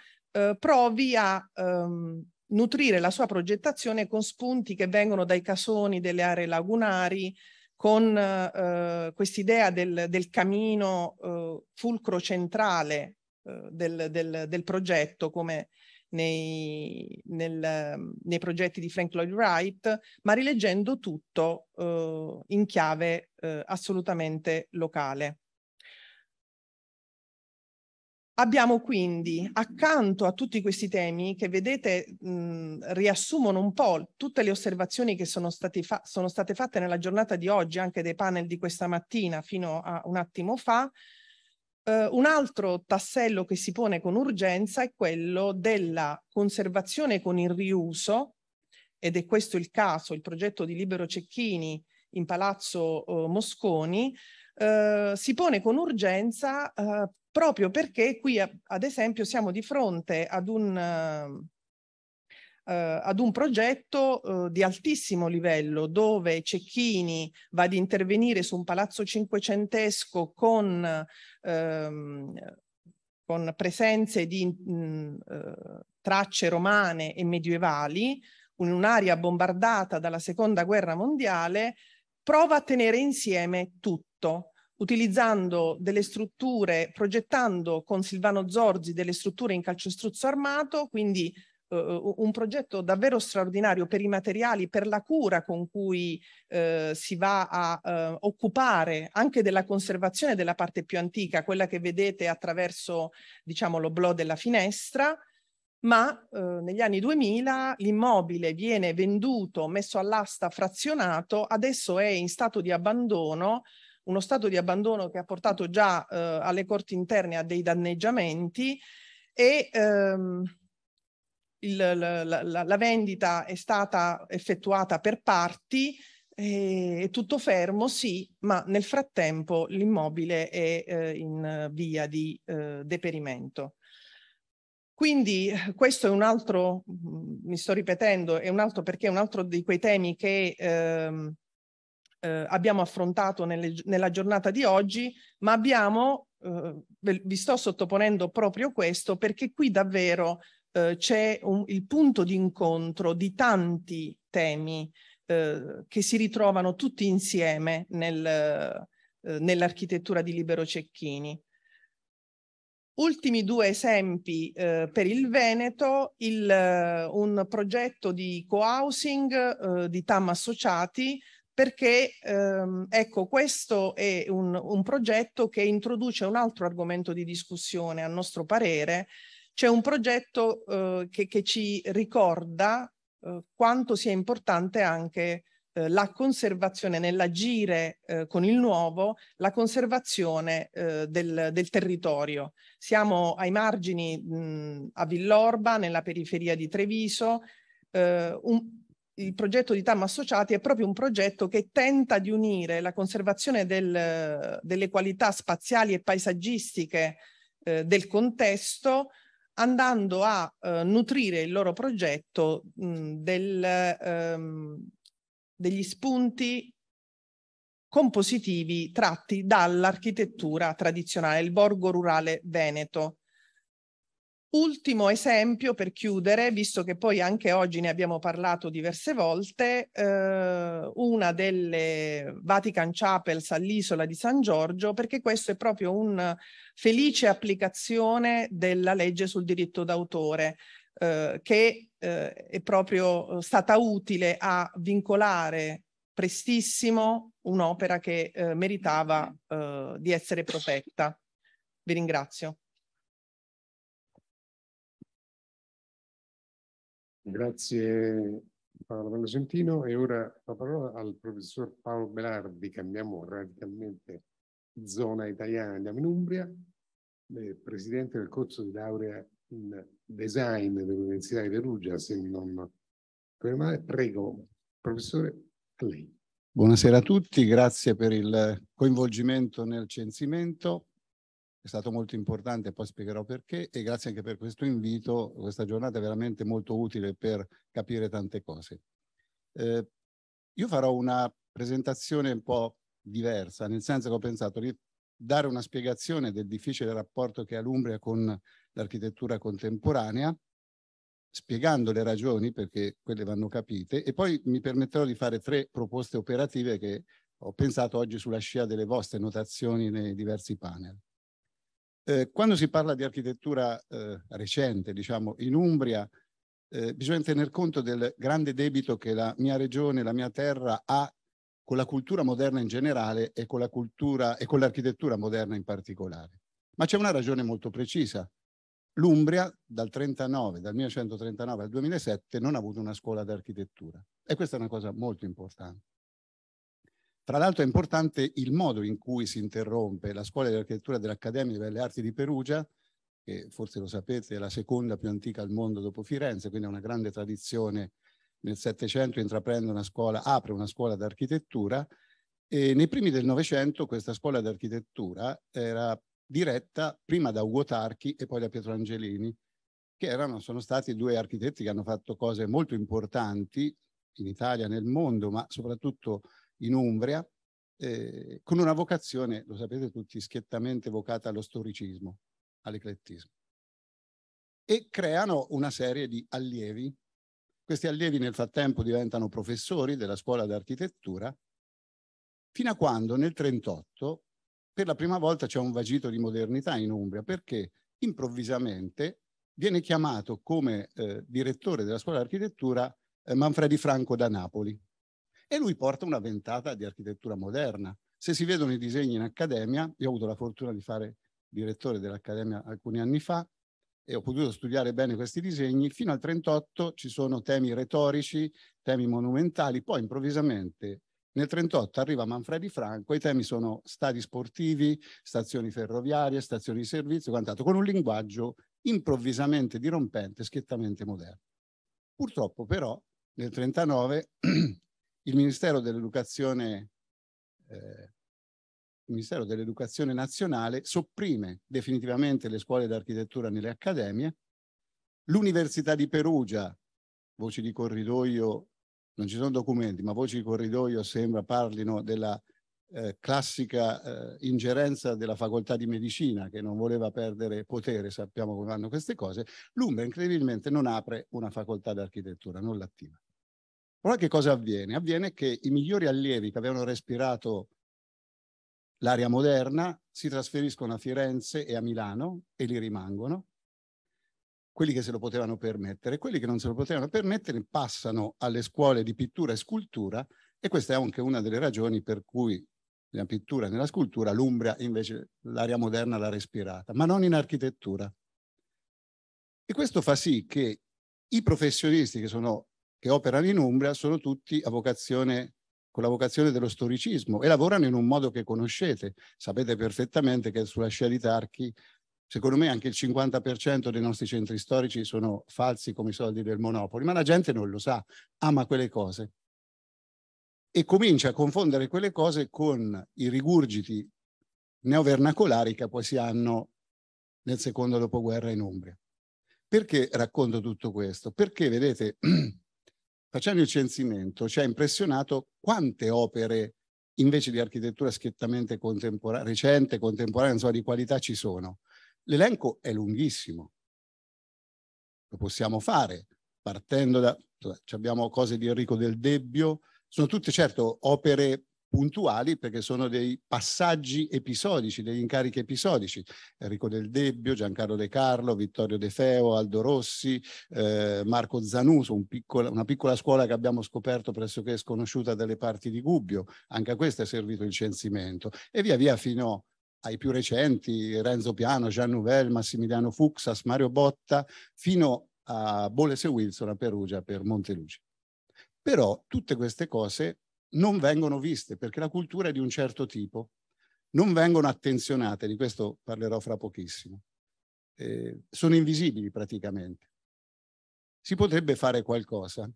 provi a ehm, nutrire la sua progettazione con spunti che vengono dai casoni delle aree lagunari, con eh, quest'idea del, del camino eh, fulcro centrale eh, del, del, del progetto come nei, nel, nei progetti di Frank Lloyd Wright, ma rileggendo tutto eh, in chiave eh, assolutamente locale. Abbiamo quindi accanto a tutti questi temi che vedete mh, riassumono un po' tutte le osservazioni che sono, fa sono state fatte nella giornata di oggi, anche dei panel di questa mattina fino a un attimo fa, Uh, un altro tassello che si pone con urgenza è quello della conservazione con il riuso, ed è questo il caso, il progetto di Libero Cecchini in Palazzo uh, Mosconi, uh, si pone con urgenza proprio perché qui, ad esempio, siamo di fronte ad un, Uh, ad un progetto uh, di altissimo livello dove Cecchini va ad intervenire su un palazzo cinquecentesco con, uh, con presenze di mm, tracce romane e medievali, in un'area bombardata dalla seconda guerra mondiale, prova a tenere insieme tutto utilizzando delle strutture, progettando con Silvano Zorzi delle strutture in calcestruzzo armato, quindi Uh, un progetto davvero straordinario per i materiali, per la cura con cui uh, si va a uh, occupare anche della conservazione della parte più antica, quella che vedete attraverso diciamo, blò della finestra, ma negli anni 2000 l'immobile viene venduto, messo all'asta, frazionato, adesso è in stato di abbandono, uno stato di abbandono che ha portato già eh, alle corti interne a dei danneggiamenti e ehm, il, la, la, la, vendita è stata effettuata per parti, è tutto fermo, sì, ma nel frattempo l'immobile è eh, in via di eh, deperimento. Quindi questo è un altro, mm, mi sto ripetendo, è un altro perché è un altro di quei temi che ehm, eh, abbiamo affrontato nelle, nella giornata di oggi, ma abbiamo, eh, vi sto sottoponendo proprio questo perché qui davvero eh, c'è il punto di incontro di tanti temi eh, che si ritrovano tutti insieme nel, eh, nell'architettura di Libero Cecchini. Ultimi due esempi eh, per il Veneto, il, eh, un progetto di co-housing eh, di TAM Associati perché ehm, ecco questo è un, un progetto che introduce un altro argomento di discussione a nostro parere, c'è un progetto eh, che, che ci ricorda eh, quanto sia importante anche eh, la conservazione nell'agire eh, con il nuovo, la conservazione eh, del, del territorio. Siamo ai margini mh, a Villorba, nella periferia di Treviso, eh, un, il progetto di TAM Associati è proprio un progetto che tenta di unire la conservazione del, delle qualità spaziali e paesaggistiche eh, del contesto andando a eh, nutrire il loro progetto mh, del, ehm, degli spunti compositivi tratti dall'architettura tradizionale, il borgo rurale veneto. Ultimo esempio per chiudere, visto che poi anche oggi ne abbiamo parlato diverse volte, eh, una delle Vatican Chapels all'isola di San Giorgio, perché questo è proprio una felice applicazione della legge sul diritto d'autore, eh, che eh, è proprio stata utile a vincolare prestissimo un'opera che eh, meritava eh, di essere protetta. Vi ringrazio. Grazie Paolo Palacentino e ora la parola al professor Paolo Belardi, cambiamo radicalmente zona italiana, andiamo in Umbria, presidente del corso di laurea in design dell'Università di Perugia, se non male, Prego, professore, a lei. Buonasera a tutti, grazie per il coinvolgimento nel censimento è stato molto importante, poi spiegherò perché e grazie anche per questo invito, questa giornata è veramente molto utile per capire tante cose. Eh, io farò una presentazione un po' diversa, nel senso che ho pensato di dare una spiegazione del difficile rapporto che ha l'Umbria con l'architettura contemporanea, spiegando le ragioni perché quelle vanno capite e poi mi permetterò di fare tre proposte operative che ho pensato oggi sulla scia delle vostre notazioni nei diversi panel. Eh, quando si parla di architettura eh, recente, diciamo in Umbria, eh, bisogna tener conto del grande debito che la mia regione, la mia terra ha con la cultura moderna in generale e con la cultura e con l'architettura moderna in particolare. Ma c'è una ragione molto precisa. L'Umbria dal 39, dal 1939 al 2007 non ha avuto una scuola d'architettura e questa è una cosa molto importante. Tra l'altro è importante il modo in cui si interrompe la scuola di architettura dell'Accademia delle Arti di Perugia, che forse lo sapete è la seconda più antica al mondo dopo Firenze, quindi ha una grande tradizione nel Settecento intraprende una scuola, apre una scuola d'architettura e nei primi del Novecento questa scuola d'architettura era diretta prima da Ugo Tarchi e poi da Pietro Angelini, che erano, sono stati due architetti che hanno fatto cose molto importanti in Italia, nel mondo, ma soprattutto in Umbria, eh, con una vocazione, lo sapete tutti, schiettamente vocata allo storicismo, all'eclettismo. E creano una serie di allievi. Questi allievi nel frattempo diventano professori della scuola d'architettura, fino a quando nel 1938 per la prima volta c'è un vagito di modernità in Umbria, perché improvvisamente viene chiamato come eh, direttore della scuola d'architettura eh, Manfredi Franco da Napoli, e lui porta una ventata di architettura moderna. Se si vedono i disegni in accademia, io ho avuto la fortuna di fare direttore dell'accademia alcuni anni fa e ho potuto studiare bene questi disegni, fino al 38 ci sono temi retorici, temi monumentali, poi improvvisamente nel 38 arriva Manfredi Franco, i temi sono stadi sportivi, stazioni ferroviarie, stazioni di servizio e quant'altro, con un linguaggio improvvisamente dirompente, schiettamente moderno. Purtroppo però nel 39 il Ministero dell'Educazione eh, il Ministero dell'Educazione Nazionale sopprime definitivamente le scuole d'architettura nelle accademie, l'Università di Perugia, voci di corridoio, non ci sono documenti, ma voci di corridoio sembra parlino della eh, classica eh, ingerenza della facoltà di medicina che non voleva perdere potere, sappiamo come vanno queste cose, l'Umbra incredibilmente non apre una facoltà d'architettura, non l'attiva. Ora che cosa avviene? Avviene che i migliori allievi che avevano respirato l'aria moderna si trasferiscono a Firenze e a Milano e li rimangono. Quelli che se lo potevano permettere, quelli che non se lo potevano permettere passano alle scuole di pittura e scultura e questa è anche una delle ragioni per cui nella pittura e nella scultura l'Umbria invece l'aria moderna l'ha respirata, ma non in architettura. E questo fa sì che i professionisti che sono che operano in Umbria sono tutti a vocazione, con la vocazione dello storicismo e lavorano in un modo che conoscete. Sapete perfettamente che sulla scia di Tarchi, secondo me anche il 50% dei nostri centri storici sono falsi come i soldi del Monopoli, ma la gente non lo sa, ama quelle cose e comincia a confondere quelle cose con i rigurgiti neovernacolari che poi si hanno nel secondo dopoguerra in Umbria. Perché racconto tutto questo? Perché, vedete, facendo il censimento ci ha impressionato quante opere invece di architettura schiettamente contemporanea, recente, contemporanea, insomma di qualità ci sono. L'elenco è lunghissimo, lo possiamo fare partendo da... abbiamo cose di Enrico del Debbio, sono tutte certo opere puntuali perché sono dei passaggi episodici, degli incarichi episodici. Enrico Del Debbio, Giancarlo De Carlo, Vittorio De Feo, Aldo Rossi, eh, Marco Zanuso, un piccola, una piccola scuola che abbiamo scoperto pressoché sconosciuta dalle parti di Gubbio. Anche a questo è servito il censimento. E via via fino ai più recenti, Renzo Piano, Jean Nouvel, Massimiliano Fuxas, Mario Botta, fino a Bolese Wilson a Perugia per Monteluci. Però tutte queste cose non vengono viste perché la cultura è di un certo tipo, non vengono attenzionate, di questo parlerò fra pochissimo, eh, sono invisibili praticamente. Si potrebbe fare qualcosa.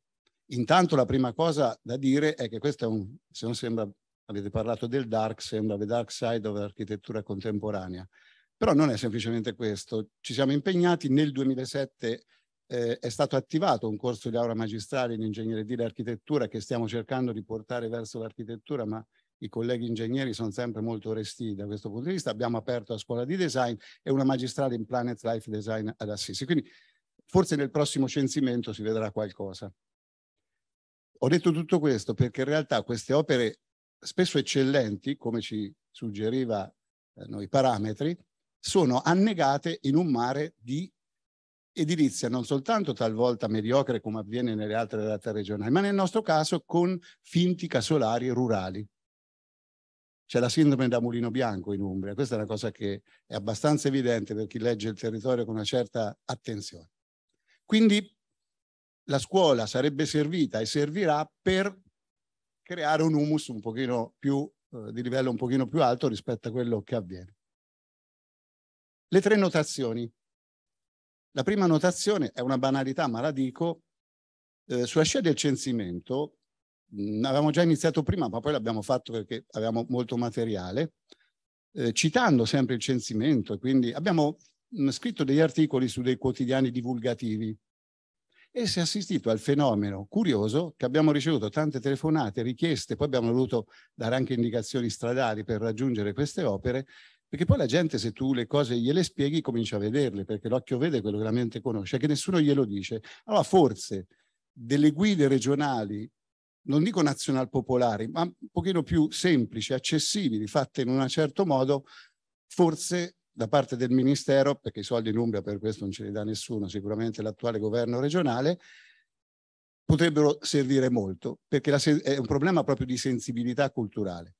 Intanto la prima cosa da dire è che questo è un, se non sembra, avete parlato del dark, sembra the dark side of l'architettura contemporanea, però non è semplicemente questo. Ci siamo impegnati nel 2007 eh, è stato attivato un corso di laurea magistrale in ingegneria di architettura che stiamo cercando di portare verso l'architettura, ma i colleghi ingegneri sono sempre molto resti da questo punto di vista. Abbiamo aperto la scuola di design e una magistrale in Planet Life Design ad Assisi. Quindi forse nel prossimo censimento si vedrà qualcosa. Ho detto tutto questo perché in realtà queste opere spesso eccellenti, come ci suggeriva eh, noi parametri, sono annegate in un mare di edilizia non soltanto talvolta mediocre come avviene nelle altre realtà regionali, ma nel nostro caso con finti casolari rurali. C'è la sindrome da mulino bianco in Umbria, questa è una cosa che è abbastanza evidente per chi legge il territorio con una certa attenzione. Quindi la scuola sarebbe servita e servirà per creare un humus un pochino più, eh, di livello un pochino più alto rispetto a quello che avviene. Le tre notazioni la prima notazione è una banalità, ma la dico. Eh, sulla scia del censimento, mh, mm, avevamo già iniziato prima, ma poi l'abbiamo fatto perché avevamo molto materiale, eh, citando sempre il censimento, quindi abbiamo mh, mm, scritto degli articoli su dei quotidiani divulgativi e si è assistito al fenomeno curioso che abbiamo ricevuto tante telefonate, richieste, poi abbiamo dovuto dare anche indicazioni stradali per raggiungere queste opere perché poi la gente, se tu le cose gliele spieghi, comincia a vederle, perché l'occhio vede quello che la mente conosce, che nessuno glielo dice. Allora forse delle guide regionali, non dico nazional popolari, ma un pochino più semplici, accessibili, fatte in un certo modo, forse da parte del Ministero, perché i soldi in Umbria per questo non ce li dà nessuno, sicuramente l'attuale governo regionale, potrebbero servire molto, perché è un problema proprio di sensibilità culturale.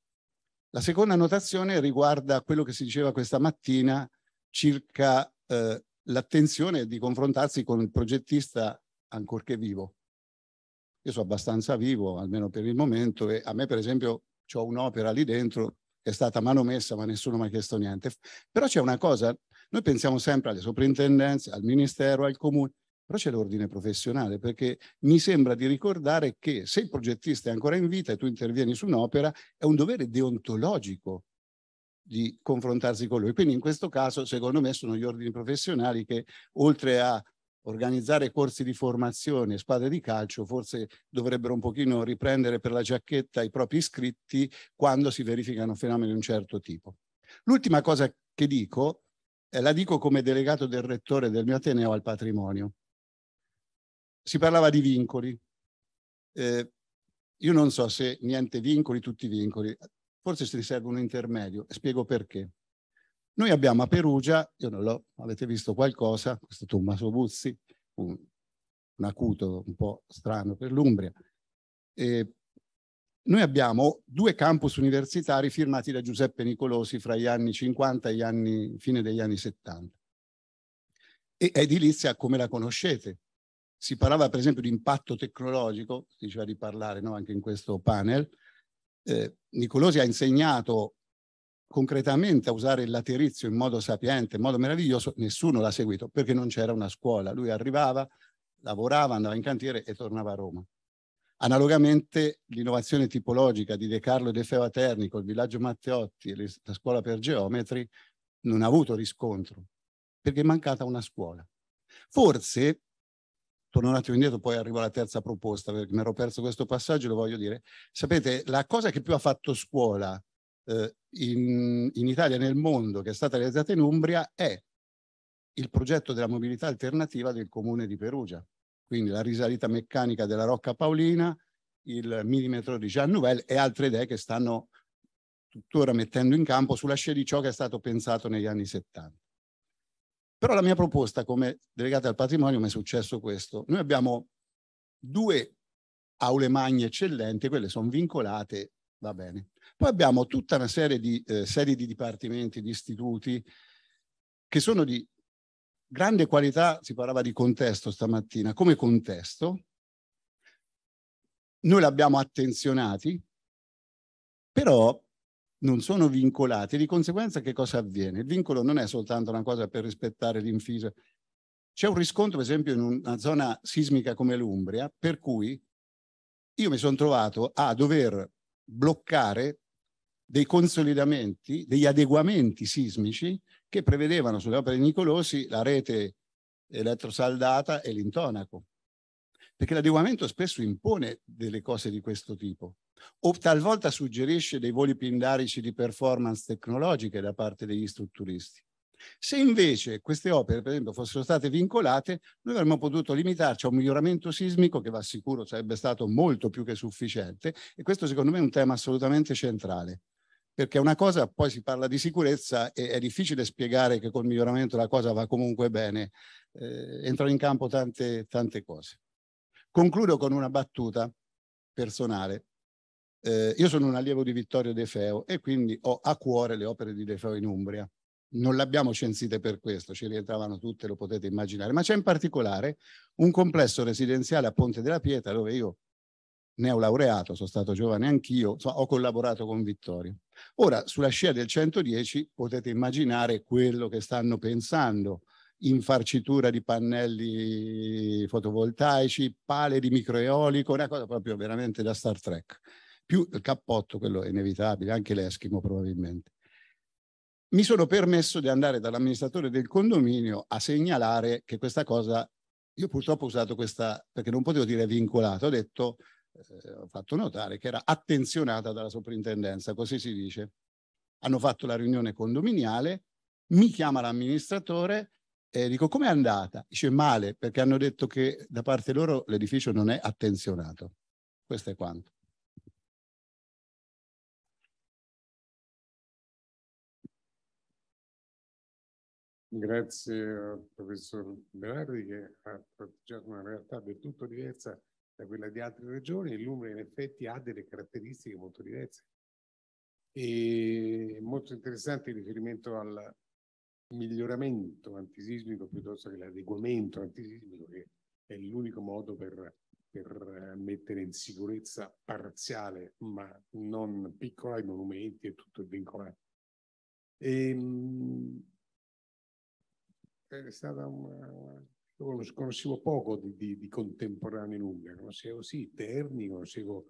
La seconda notazione riguarda quello che si diceva questa mattina circa eh, l'attenzione di confrontarsi con il progettista ancorché vivo. Io sono abbastanza vivo, almeno per il momento, e a me per esempio ho un'opera lì dentro che è stata manomessa ma nessuno mi ha chiesto niente. Però c'è una cosa, noi pensiamo sempre alle soprintendenze, al ministero, al comune. Però c'è l'ordine professionale, perché mi sembra di ricordare che se il progettista è ancora in vita e tu intervieni su un'opera, è un dovere deontologico di confrontarsi con lui. Quindi in questo caso, secondo me, sono gli ordini professionali che, oltre a organizzare corsi di formazione, squadre di calcio, forse dovrebbero un pochino riprendere per la giacchetta i propri iscritti quando si verificano fenomeni di un certo tipo. L'ultima cosa che dico, eh, la dico come delegato del rettore del mio Ateneo al patrimonio si parlava di vincoli. Eh, io non so se niente vincoli, tutti vincoli. Forse se si serve un intermedio. Spiego perché. Noi abbiamo a Perugia, io non l'ho, avete visto qualcosa, questo Tommaso Buzzi, un, un acuto un po' strano per l'Umbria. Eh, noi abbiamo due campus universitari firmati da Giuseppe Nicolosi fra gli anni 50 e gli anni, fine degli anni 70. E edilizia come la conoscete, si parlava per esempio di impatto tecnologico, si diceva di parlare no? anche in questo panel. Eh, Nicolosi ha insegnato concretamente a usare il laterizio in modo sapiente, in modo meraviglioso, nessuno l'ha seguito perché non c'era una scuola. Lui arrivava, lavorava, andava in cantiere e tornava a Roma. Analogamente l'innovazione tipologica di De Carlo e De Feo Aterni col villaggio Matteotti e la scuola per geometri non ha avuto riscontro perché è mancata una scuola. Forse torno un attimo indietro, poi arrivo alla terza proposta, perché mi ero perso questo passaggio, lo voglio dire. Sapete, la cosa che più ha fatto scuola eh, in, in Italia e nel mondo, che è stata realizzata in Umbria, è il progetto della mobilità alternativa del comune di Perugia. Quindi la risalita meccanica della Rocca Paolina, il millimetro di Jean Nouvel e altre idee che stanno tuttora mettendo in campo sulla scia di ciò che è stato pensato negli anni 70. Però la mia proposta come delegata al patrimonio mi è successo questo. Noi abbiamo due aule magne eccellenti, quelle sono vincolate, va bene. Poi abbiamo tutta una serie di eh, sedi di dipartimenti, di istituti che sono di grande qualità, si parlava di contesto stamattina, come contesto. Noi l'abbiamo attenzionati, però non sono vincolati. Di conseguenza che cosa avviene? Il vincolo non è soltanto una cosa per rispettare l'infisa. C'è un riscontro, per esempio, in una zona sismica come l'Umbria, per cui io mi sono trovato a dover bloccare dei consolidamenti, degli adeguamenti sismici che prevedevano sulle opere di Nicolosi la rete elettrosaldata e l'intonaco. Perché l'adeguamento spesso impone delle cose di questo tipo o talvolta suggerisce dei voli pindarici di performance tecnologiche da parte degli strutturisti. Se invece queste opere, per esempio, fossero state vincolate, noi avremmo potuto limitarci a un miglioramento sismico che, va sicuro, sarebbe stato molto più che sufficiente e questo secondo me è un tema assolutamente centrale. Perché una cosa, poi si parla di sicurezza e è difficile spiegare che col miglioramento la cosa va comunque bene. Eh, entrano in campo tante, tante cose. Concludo con una battuta personale. Eh, io sono un allievo di Vittorio De Feo e quindi ho a cuore le opere di De Feo in Umbria. Non le abbiamo censite per questo, ci rientravano tutte, lo potete immaginare, ma c'è in particolare un complesso residenziale a Ponte della Pietra dove io laureato, sono stato giovane anch'io, insomma, ho collaborato con Vittorio. Ora, sulla scia del 110 potete immaginare quello che stanno pensando, infarcitura di pannelli fotovoltaici, pale di microeolico, una cosa proprio veramente da Star Trek più il cappotto, quello è inevitabile, anche l'eschimo probabilmente. Mi sono permesso di andare dall'amministratore del condominio a segnalare che questa cosa, io purtroppo ho usato questa, perché non potevo dire vincolato, ho detto, eh, ho fatto notare che era attenzionata dalla soprintendenza, così si dice. Hanno fatto la riunione condominiale, mi chiama l'amministratore e dico come è andata? Dice male perché hanno detto che da parte loro l'edificio non è attenzionato. Questo è quanto. Grazie al professor Berardi che ha progettato una realtà del tutto diversa da quella di altre regioni. Il Lumbre in effetti ha delle caratteristiche molto diverse. E molto interessante il riferimento al miglioramento antisismico piuttosto che l'adeguamento antisismico, che è l'unico modo per, per eh, mettere in sicurezza parziale, ma non piccola, i monumenti e tutto il vincolato è stata una, eh, io conoscevo poco di, di, di contemporanei Lunga, conoscevo sì Terni, conoscevo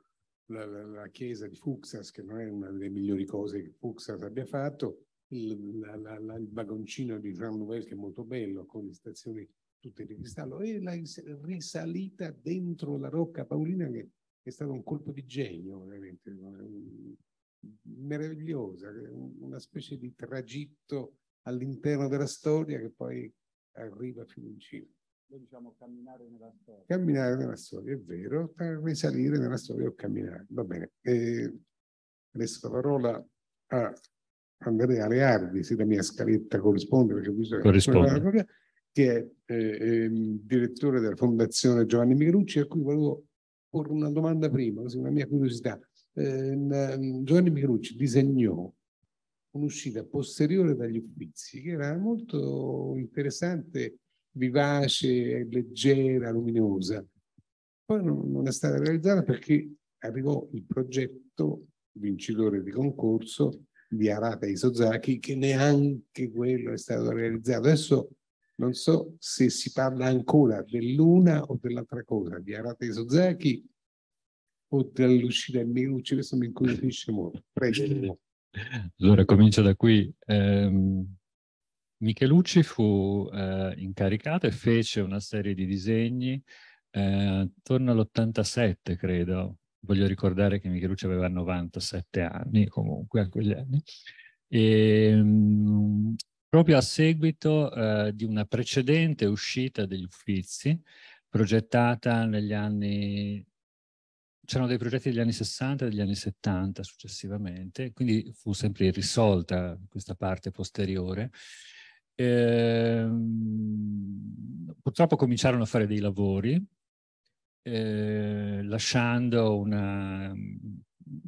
la, la, la, chiesa di Fuxas, che non è una delle migliori cose che Fuxas abbia fatto, il, la, il vagoncino di Jean Nouvel che è molto bello, con le stazioni tutte di cristallo, e la risalita dentro la Rocca Paolina che è stato un colpo di genio, veramente meravigliosa, una specie di tragitto all'interno della storia che poi arriva fino in cima. Noi diciamo camminare nella storia. Camminare nella storia, è vero, per risalire nella storia o camminare. Va bene. E adesso la parola a Andrea Leardi, se la mia scaletta corrisponde, perché ho visto che corrisponde. che è eh, eh, direttore della Fondazione Giovanni Michelucci, a cui volevo porre una domanda prima, così una mia curiosità. Eh, mm, Giovanni Michelucci disegnò un'uscita posteriore dagli uffizi che era molto interessante, vivace, leggera, luminosa. Poi non, non è stata realizzata perché arrivò il progetto vincitore di concorso di Arata Isozaki che neanche quello è stato realizzato. Adesso non so se si parla ancora dell'una o dell'altra cosa, di Arata Isozaki o dell'uscita del Mirucci, questo mi incuriosisce molto. Prego. Allora, comincio da qui. Eh, Michelucci fu eh, incaricato e fece una serie di disegni eh, attorno all'87, credo. Voglio ricordare che Michelucci aveva 97 anni, comunque, a quegli anni. E, ehm, mh, proprio a seguito eh, di una precedente uscita degli Uffizi progettata negli anni c'erano dei progetti degli anni 60 e degli anni 70 successivamente, quindi fu sempre risolta questa parte posteriore. Eh, purtroppo cominciarono a fare dei lavori, eh, lasciando una,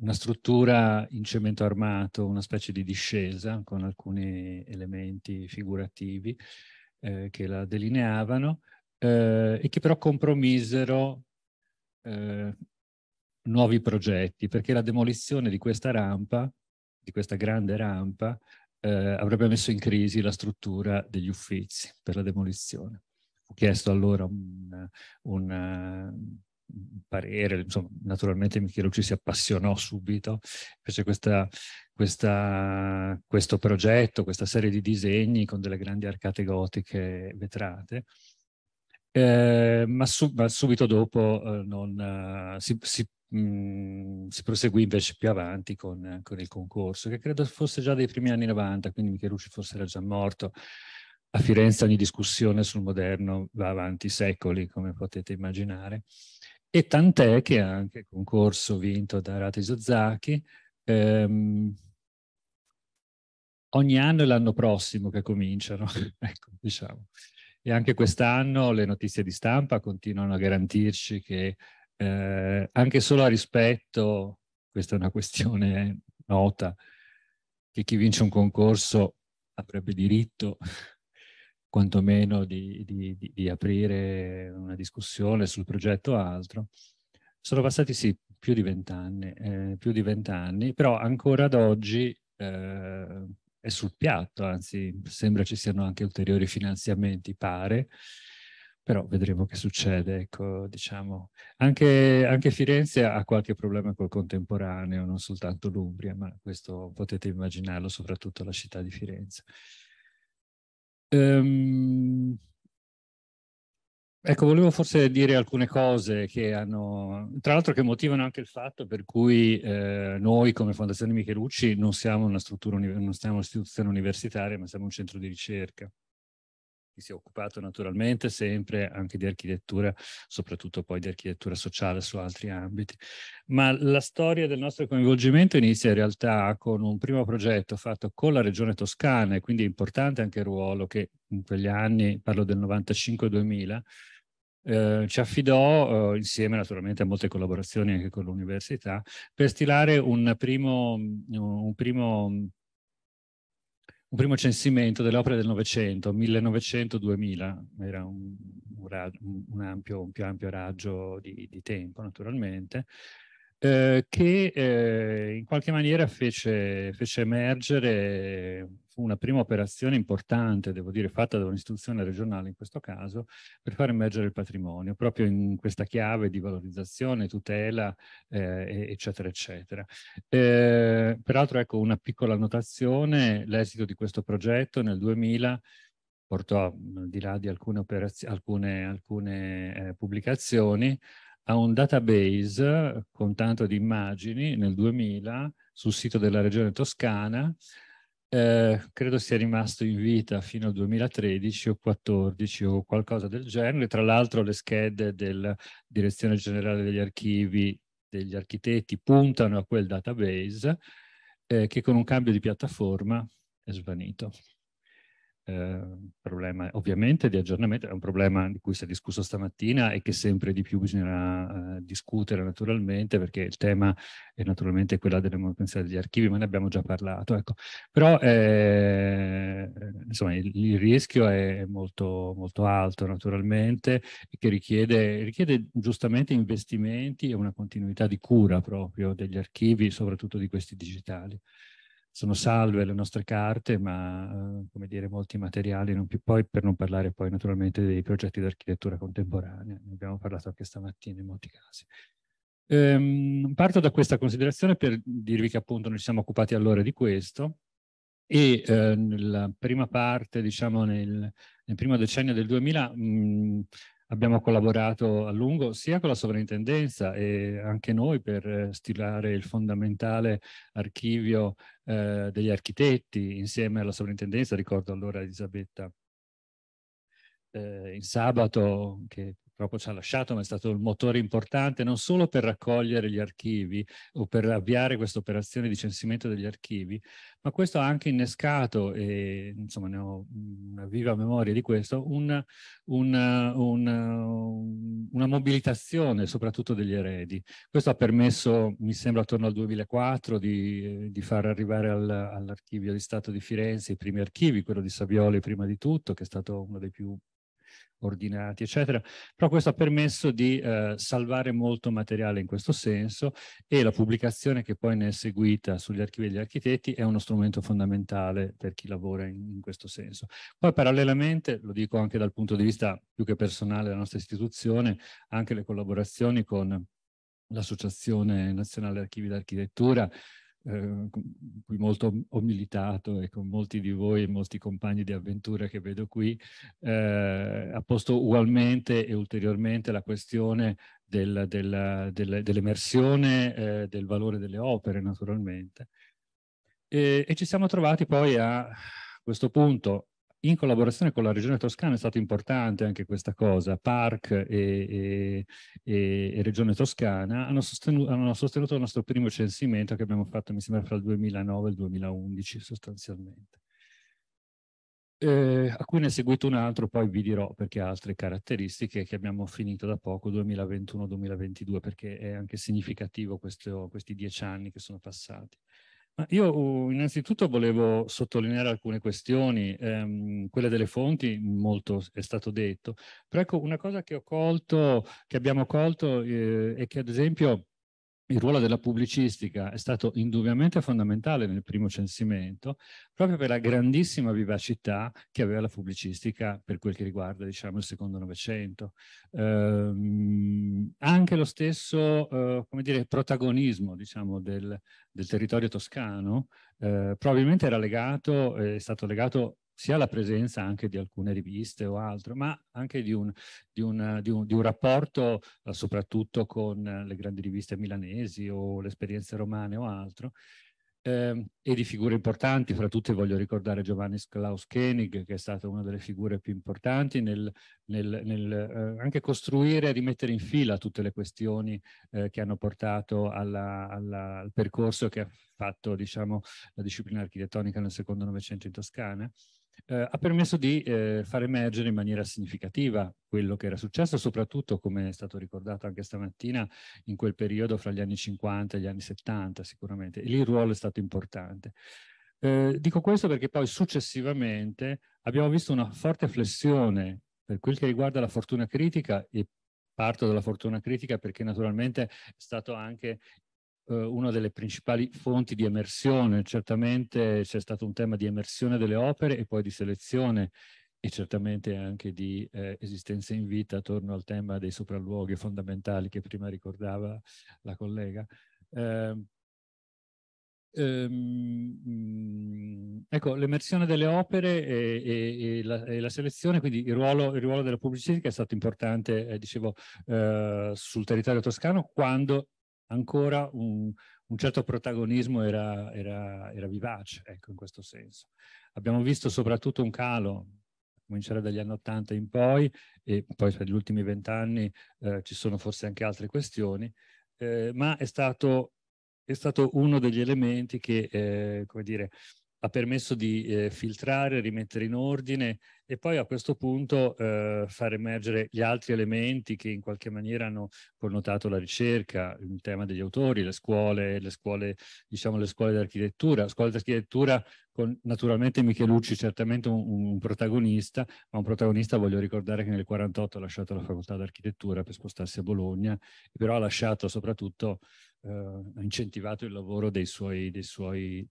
una, struttura in cemento armato, una specie di discesa con alcuni elementi figurativi eh, che la delineavano eh, e che però compromisero eh, nuovi progetti, perché la demolizione di questa rampa, di questa grande rampa, eh, avrebbe messo in crisi la struttura degli uffizi per la demolizione. Ho chiesto allora un, un parere, insomma, naturalmente ci si appassionò subito, fece questa, questa, questo progetto, questa serie di disegni con delle grandi arcate gotiche vetrate, eh, ma, su, ma, subito dopo eh, non, eh, si, si, mh, mhmm, si proseguì invece più avanti con, eh, con, il concorso, che credo fosse già dei primi anni 90, quindi Michelucci forse era già morto. A Firenze ogni discussione sul moderno va avanti secoli, come potete immaginare. E tant'è che anche il concorso vinto da Rati Zozzacchi ehm, ogni anno è l'anno prossimo che cominciano, ecco, diciamo. E anche quest'anno le notizie di stampa continuano a garantirci che eh, anche solo a rispetto, questa è una questione nota, che chi vince un concorso avrebbe diritto quantomeno di, di, di, di aprire una discussione sul progetto o altro. Sono passati sì più di vent'anni, eh, più di vent'anni, però ancora ad oggi eh, è sul piatto, anzi sembra ci siano anche ulteriori finanziamenti, pare, però vedremo che succede. Ecco, diciamo. anche, anche, Firenze ha qualche problema col contemporaneo, non soltanto l'Umbria, ma questo potete immaginarlo, soprattutto la città di Firenze. Ehm, ecco, volevo forse dire alcune cose che hanno, tra l'altro che motivano anche il fatto per cui eh, noi come Fondazione Michelucci non siamo una struttura, non siamo un'istituzione universitaria, ma siamo un centro di ricerca che si è occupato naturalmente sempre anche di architettura, soprattutto poi di architettura sociale su altri ambiti. Ma la storia del nostro coinvolgimento inizia in realtà con un primo progetto fatto con la regione toscana e quindi è importante anche il ruolo che in quegli anni, parlo del 95-2000, eh, ci affidò, eh, insieme naturalmente a molte collaborazioni anche con l'università, per stilare un primo, un primo un primo censimento delle opere del Novecento, 1900-2000, era un, un, un, ampio, un, più ampio raggio di, di tempo naturalmente, eh, che eh, in qualche maniera fece, fece emergere fu una prima operazione importante, devo dire, fatta da un'istituzione regionale in questo caso, per far emergere il patrimonio, proprio in questa chiave di valorizzazione, tutela, eh, eccetera, eccetera. Eh, peraltro, ecco, una piccola annotazione, l'esito di questo progetto nel 2000 portò, al di là di alcune, alcune, alcune eh, pubblicazioni, a un database con tanto di immagini nel 2000 sul sito della regione toscana eh, credo sia rimasto in vita fino al 2013 o 2014 o qualcosa del genere. Tra l'altro le schede della Direzione Generale degli Archivi degli architetti puntano a quel database eh, che con un cambio di piattaforma è svanito eh, problema ovviamente di aggiornamento, è un problema di cui si è discusso stamattina e che sempre di più bisognerà eh, discutere naturalmente perché il tema è naturalmente quella delle mancanze degli archivi, ma ne abbiamo già parlato. Ecco. Però eh, insomma, il, il, rischio è molto, molto alto naturalmente e che richiede, richiede giustamente investimenti e una continuità di cura proprio degli archivi, soprattutto di questi digitali sono salve le nostre carte, ma eh, come dire, molti materiali non più poi, per non parlare poi naturalmente dei progetti di architettura contemporanea, ne abbiamo parlato anche stamattina in molti casi. Ehm, parto da questa considerazione per dirvi che appunto noi ci siamo occupati allora di questo e eh, nella prima parte, diciamo nel, nel primo decennio del 2000, mh, mm, abbiamo collaborato a lungo sia con la sovrintendenza e anche noi per eh, stilare il fondamentale archivio eh, degli architetti insieme alla sovrintendenza, ricordo allora Elisabetta eh, in sabato che proprio ci ha lasciato, ma è stato il motore importante non solo per raccogliere gli archivi o per avviare questa operazione di censimento degli archivi, ma questo ha anche innescato, e insomma ne ho una viva memoria di questo, una, una, una, una mobilitazione soprattutto degli eredi. Questo ha permesso, mi sembra attorno al 2004, di, di far arrivare al, all'archivio di Stato di Firenze i primi archivi, quello di Savioli prima di tutto, che è stato uno dei più ordinati, eccetera. Però questo ha permesso di eh, salvare molto materiale in questo senso e la pubblicazione che poi ne è seguita sugli archivi degli architetti è uno strumento fondamentale per chi lavora in, in questo senso. Poi parallelamente, lo dico anche dal punto di vista più che personale della nostra istituzione, anche le collaborazioni con l'Associazione Nazionale Archivi d'Architettura, eh, cui molto ho militato e con molti di voi e molti compagni di avventura che vedo qui, eh, ha posto ugualmente e ulteriormente la questione del, del, del, dell'emersione eh, del valore delle opere, naturalmente. E, e ci siamo trovati poi a questo punto, in collaborazione con la regione toscana è stata importante anche questa cosa, PARC e, e, e, e regione toscana hanno sostenuto, hanno sostenuto, il nostro primo censimento che abbiamo fatto mi sembra fra il 2009 e il 2011 sostanzialmente. Eh, a cui ne è seguito un altro, poi vi dirò perché ha altre caratteristiche che abbiamo finito da poco, 2021-2022, perché è anche significativo questo, questi dieci anni che sono passati. Io uh, innanzitutto volevo sottolineare alcune questioni, ehm, quella delle fonti, molto è stato detto, però ecco una cosa che ho colto, che abbiamo colto eh, è che ad esempio il ruolo della pubblicistica è stato indubbiamente fondamentale nel primo censimento, proprio per la grandissima vivacità che aveva la pubblicistica per quel che riguarda diciamo, il secondo Novecento. Eh, anche lo stesso eh, dire, protagonismo diciamo, del, del, territorio toscano eh, probabilmente era legato, è stato legato sia la presenza anche di alcune riviste o altro, ma anche di un, di un, di un, di un rapporto eh, soprattutto con eh, le grandi riviste milanesi o le esperienze romane o altro, eh, e di figure importanti, fra tutte voglio ricordare Giovanni Klaus Koenig, che è stata una delle figure più importanti nel, nel, nel eh, anche costruire e rimettere in fila tutte le questioni eh, che hanno portato alla, alla, al percorso che ha fatto diciamo, la disciplina architettonica nel secondo Novecento in Toscana eh, ha permesso di eh, far emergere in maniera significativa quello che era successo, soprattutto come è stato ricordato anche stamattina, in quel periodo fra gli anni 50 e gli anni 70 sicuramente, e lì il ruolo è stato importante. Eh, dico questo perché poi successivamente abbiamo visto una forte flessione per quel che riguarda la fortuna critica e parto dalla fortuna critica perché naturalmente è stato anche eh, una delle principali fonti di emersione. Certamente c'è stato un tema di emersione delle opere e poi di selezione e certamente anche di eh, esistenza in vita attorno al tema dei sopralluoghi fondamentali che prima ricordava la collega. Eh, ecco, l'emersione delle opere e, e, e, la, e, la, selezione, quindi il ruolo, il ruolo della pubblicistica è stato importante, eh, dicevo, eh, sul territorio toscano quando ancora un, un certo protagonismo era, era, era, vivace, ecco, in questo senso. Abbiamo visto soprattutto un calo, a cominciare dagli anni Ottanta in poi, e poi per gli ultimi vent'anni eh, ci sono forse anche altre questioni, eh, ma è stato, è stato, uno degli elementi che, eh, come dire, ha permesso di eh, filtrare, rimettere in ordine e poi a questo punto eh, far emergere gli altri elementi che in qualche maniera hanno connotato la ricerca, il tema degli autori, le scuole, le scuole, diciamo le scuole d'architettura, scuole d'architettura con naturalmente Michelucci certamente un, un, protagonista, ma un protagonista voglio ricordare che nel 48 ha lasciato la facoltà d'architettura per spostarsi a Bologna, però ha lasciato soprattutto, eh, ha incentivato il lavoro dei suoi, dei suoi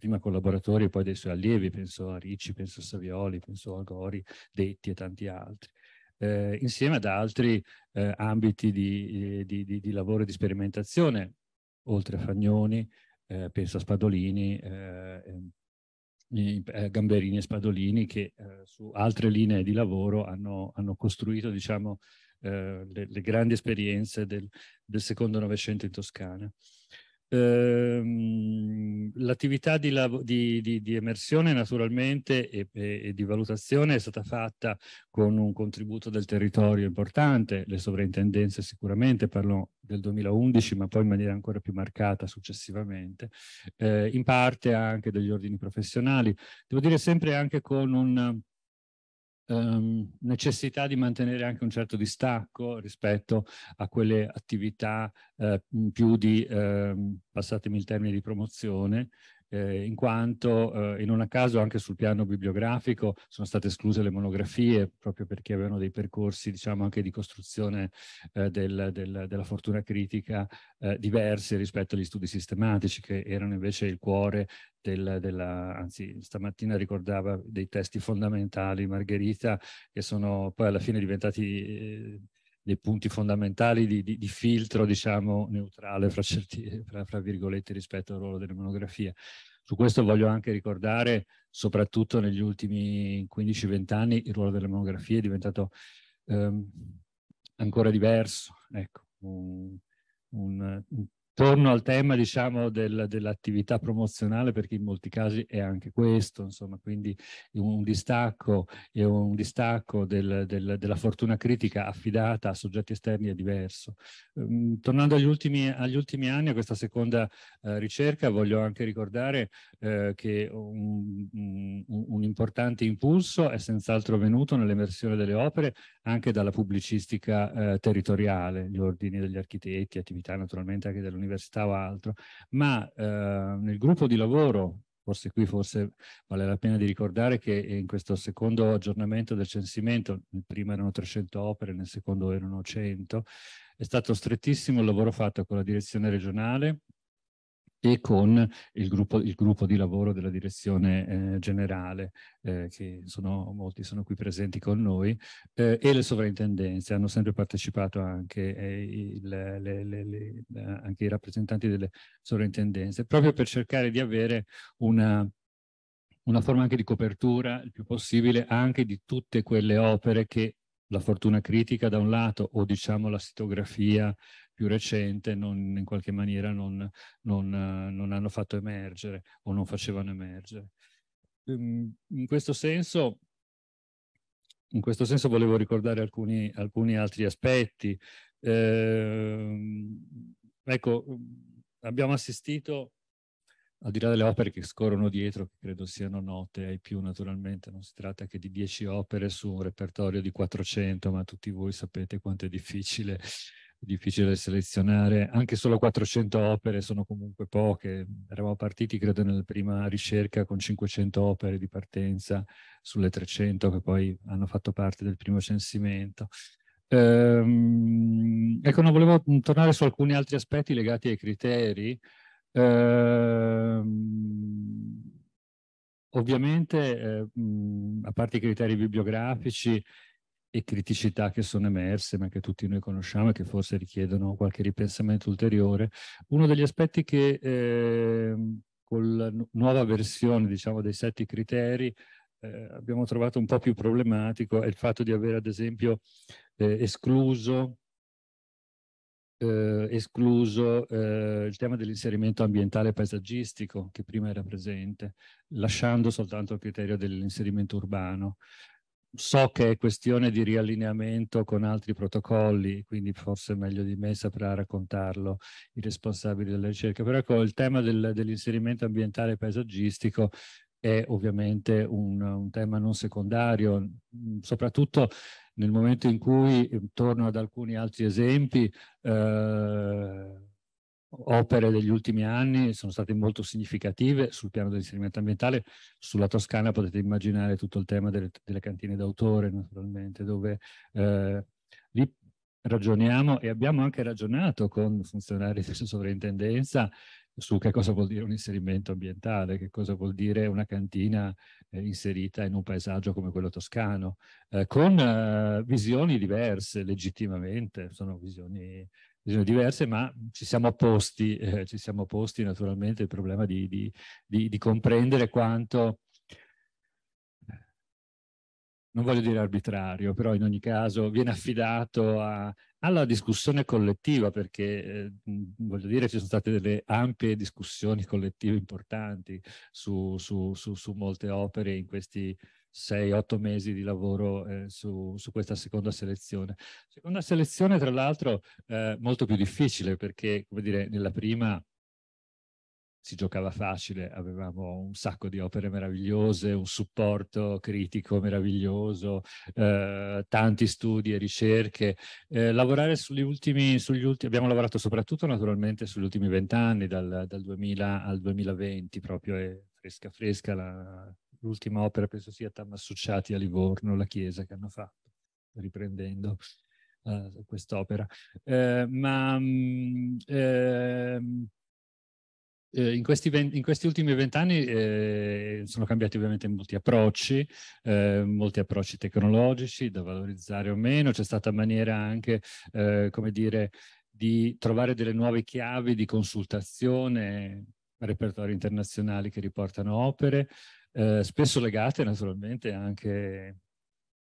prima collaboratori e poi suoi allievi, penso a Ricci, penso a Savioli, penso a Gori, Detti e tanti altri. Eh, insieme ad altri eh, ambiti di, eh, di, di, di, lavoro e di sperimentazione, oltre a Fagnoni, eh, penso a Spadolini, eh, ehm, eh, Gamberini e Spadolini, che su altre linee di lavoro hanno, hanno costruito diciamo, le, le, grandi esperienze del, del secondo Novecento in Toscana. Ehm, l'attività di, di, di, di, emersione naturalmente e, e, e, di valutazione è stata fatta con un contributo del territorio importante, le sovrintendenze sicuramente, parlo del 2011 ma poi in maniera ancora più marcata successivamente, eh, in parte anche degli ordini professionali, devo dire sempre anche con un ehm, necessità di mantenere anche un certo distacco rispetto a quelle attività eh, più di, ehm, passatemi il termine, di promozione, eh, in quanto eh, in un caso anche sul piano bibliografico sono state escluse le monografie proprio perché avevano dei percorsi diciamo anche di costruzione eh, del, del, della fortuna critica eh, diversi rispetto agli studi sistematici che erano invece il cuore del, della, anzi stamattina ricordava dei testi fondamentali Margherita che sono poi alla fine diventati eh, dei punti fondamentali di, di, di filtro, diciamo, neutrale fra, certi, fra, fra, virgolette rispetto al ruolo delle monografie. Su questo voglio anche ricordare, soprattutto negli ultimi 15-20 anni, il ruolo delle monografie è diventato ehm, ancora diverso, ecco, un, un, un torno al tema diciamo, del, dell'attività promozionale perché in molti casi è anche questo, insomma, quindi un distacco e un distacco del, del, della fortuna critica affidata a soggetti esterni è diverso. Ehm, tornando agli ultimi, agli ultimi, anni, a questa seconda eh, ricerca, voglio anche ricordare eh, che un, un, un, importante impulso è senz'altro venuto nell'emersione delle opere anche dalla pubblicistica eh, territoriale, gli ordini degli architetti, attività naturalmente anche dell'università dell'università o altro, ma eh, nel gruppo di lavoro forse qui forse vale la pena di ricordare che in questo secondo aggiornamento del censimento, nel primo erano 300 opere, nel secondo erano 100, è stato strettissimo il lavoro fatto con la direzione regionale, e con il gruppo, il gruppo, di lavoro della direzione eh, generale, eh, che sono, molti sono qui presenti con noi, eh, e le sovrintendenze. Hanno sempre partecipato anche, eh, il, le, le, le, anche i rappresentanti delle sovrintendenze, proprio per cercare di avere una, una forma anche di copertura il più possibile anche di tutte quelle opere che la fortuna critica da un lato o diciamo la sitografia più recente non, in qualche maniera non, non, eh, non, hanno fatto emergere o non facevano emergere. Ehm, in questo senso, in questo senso volevo ricordare alcuni, alcuni altri aspetti. Eh, ecco, abbiamo assistito al di là delle opere che scorrono dietro, che credo siano note ai più naturalmente, non si tratta che di dieci opere su un repertorio di 400, ma tutti voi sapete quanto è difficile difficile selezionare, anche solo 400 opere sono comunque poche, eravamo partiti credo nella prima ricerca con 500 opere di partenza sulle 300 che poi hanno fatto parte del primo censimento. Ehm, ecco, non volevo tornare su alcuni altri aspetti legati ai criteri. Ehm, ovviamente, eh, mh, a parte i criteri bibliografici, e criticità che sono emerse, ma che tutti noi conosciamo e che forse richiedono qualche ripensamento ulteriore. Uno degli aspetti che eh, con la nuova versione diciamo, dei sette criteri eh, abbiamo trovato un po' più problematico è il fatto di avere ad esempio eh, escluso, eh, escluso eh, il tema dell'inserimento ambientale e paesaggistico che prima era presente, lasciando soltanto il criterio dell'inserimento urbano so che è questione di riallineamento con altri protocolli, quindi forse meglio di me saprà raccontarlo i responsabili della ricerca, però ecco, il tema del, dell'inserimento ambientale e paesaggistico è ovviamente un, un tema non secondario, soprattutto nel momento in cui, torno ad alcuni altri esempi, eh, opere degli ultimi anni sono state molto significative sul piano dell'inserimento ambientale. Sulla Toscana potete immaginare tutto il tema delle, delle cantine d'autore, naturalmente, dove eh, lì ragioniamo e abbiamo anche ragionato con funzionari della sovrintendenza su che cosa vuol dire un inserimento ambientale, che cosa vuol dire una cantina eh, inserita in un paesaggio come quello toscano, eh, con eh, visioni diverse legittimamente, sono visioni diverse, ma ci siamo posti, eh, ci siamo posti naturalmente il problema di, di, di, di, comprendere quanto, eh, non voglio dire arbitrario, però in ogni caso viene affidato a, alla discussione collettiva, perché eh, voglio dire ci sono state delle ampie discussioni collettive importanti su, su, su, su molte opere in questi 6-8 mesi di lavoro eh, su, su, questa seconda selezione. Seconda selezione, tra l'altro, eh, molto più difficile perché, come dire, nella prima si giocava facile, avevamo un sacco di opere meravigliose, un supporto critico meraviglioso, eh, tanti studi e ricerche. Eh, lavorare sugli ultimi, sugli ultimi, abbiamo lavorato soprattutto naturalmente sugli ultimi vent'anni, dal, dal 2000 al 2020, proprio è fresca fresca la, l'ultima opera penso sia Tammassociati a Livorno, la chiesa che hanno fatto, riprendendo uh, quest'opera. Eh, ma mh, mm, ehm, eh, in questi, in questi, ultimi vent'anni eh, sono cambiati ovviamente molti approcci, eh, molti approcci tecnologici da valorizzare o meno, c'è stata maniera anche, eh, come dire, di trovare delle nuove chiavi di consultazione, repertori internazionali che riportano opere, eh, spesso legate naturalmente anche,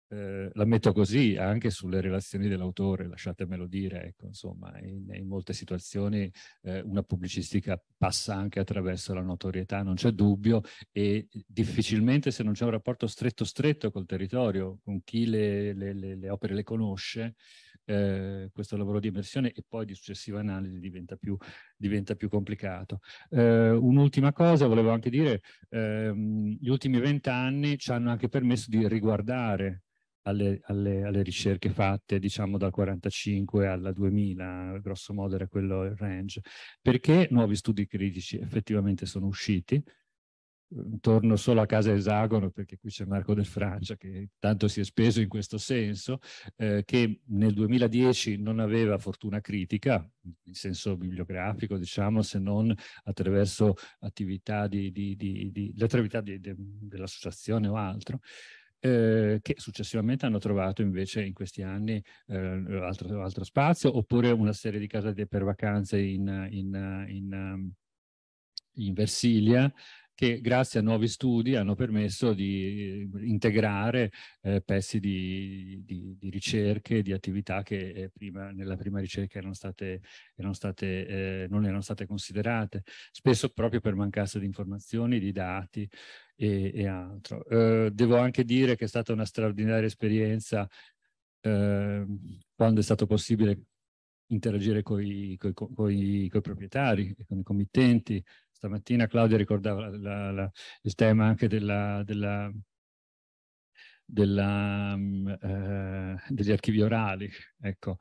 eh, la metto così, anche sulle relazioni dell'autore, lasciatemelo dire, ecco, insomma, in, in molte situazioni eh, una pubblicistica passa anche attraverso la notorietà, non c'è dubbio, e difficilmente se non c'è un rapporto stretto stretto col territorio, con chi le, le, le, le opere le conosce, eh, questo lavoro di immersione e poi di successiva analisi diventa più, diventa più complicato. Eh, Un'ultima cosa, volevo anche dire, ehm, gli ultimi vent'anni ci hanno anche permesso di riguardare alle, alle, alle, ricerche fatte diciamo dal 45 al 2000 grosso modo era quello il range perché nuovi studi critici effettivamente sono usciti torno solo a casa esagono perché qui c'è Marco del Francia che tanto si è speso in questo senso, eh, che nel 2010 non aveva fortuna critica, in senso bibliografico diciamo, se non attraverso attività di, di, di, attività de, dell'associazione o altro, eh, che successivamente hanno trovato invece in questi anni eh, altro, altro, spazio, oppure una serie di case per vacanze in, in, in, in Versilia, che grazie a nuovi studi hanno permesso di eh, integrare eh, pezzi di, di, di, ricerche, di attività che eh, prima, nella prima ricerca erano state, erano state, eh, non erano state considerate, spesso proprio per mancanza di informazioni, di dati e, e altro. Eh, devo anche dire che è stata una straordinaria esperienza ehm, quando è stato possibile interagire con i proprietari, con i committenti, Stamattina Claudia ricordava la, la, il tema anche della, della, della, mm, eh, degli archivi orali. Ecco.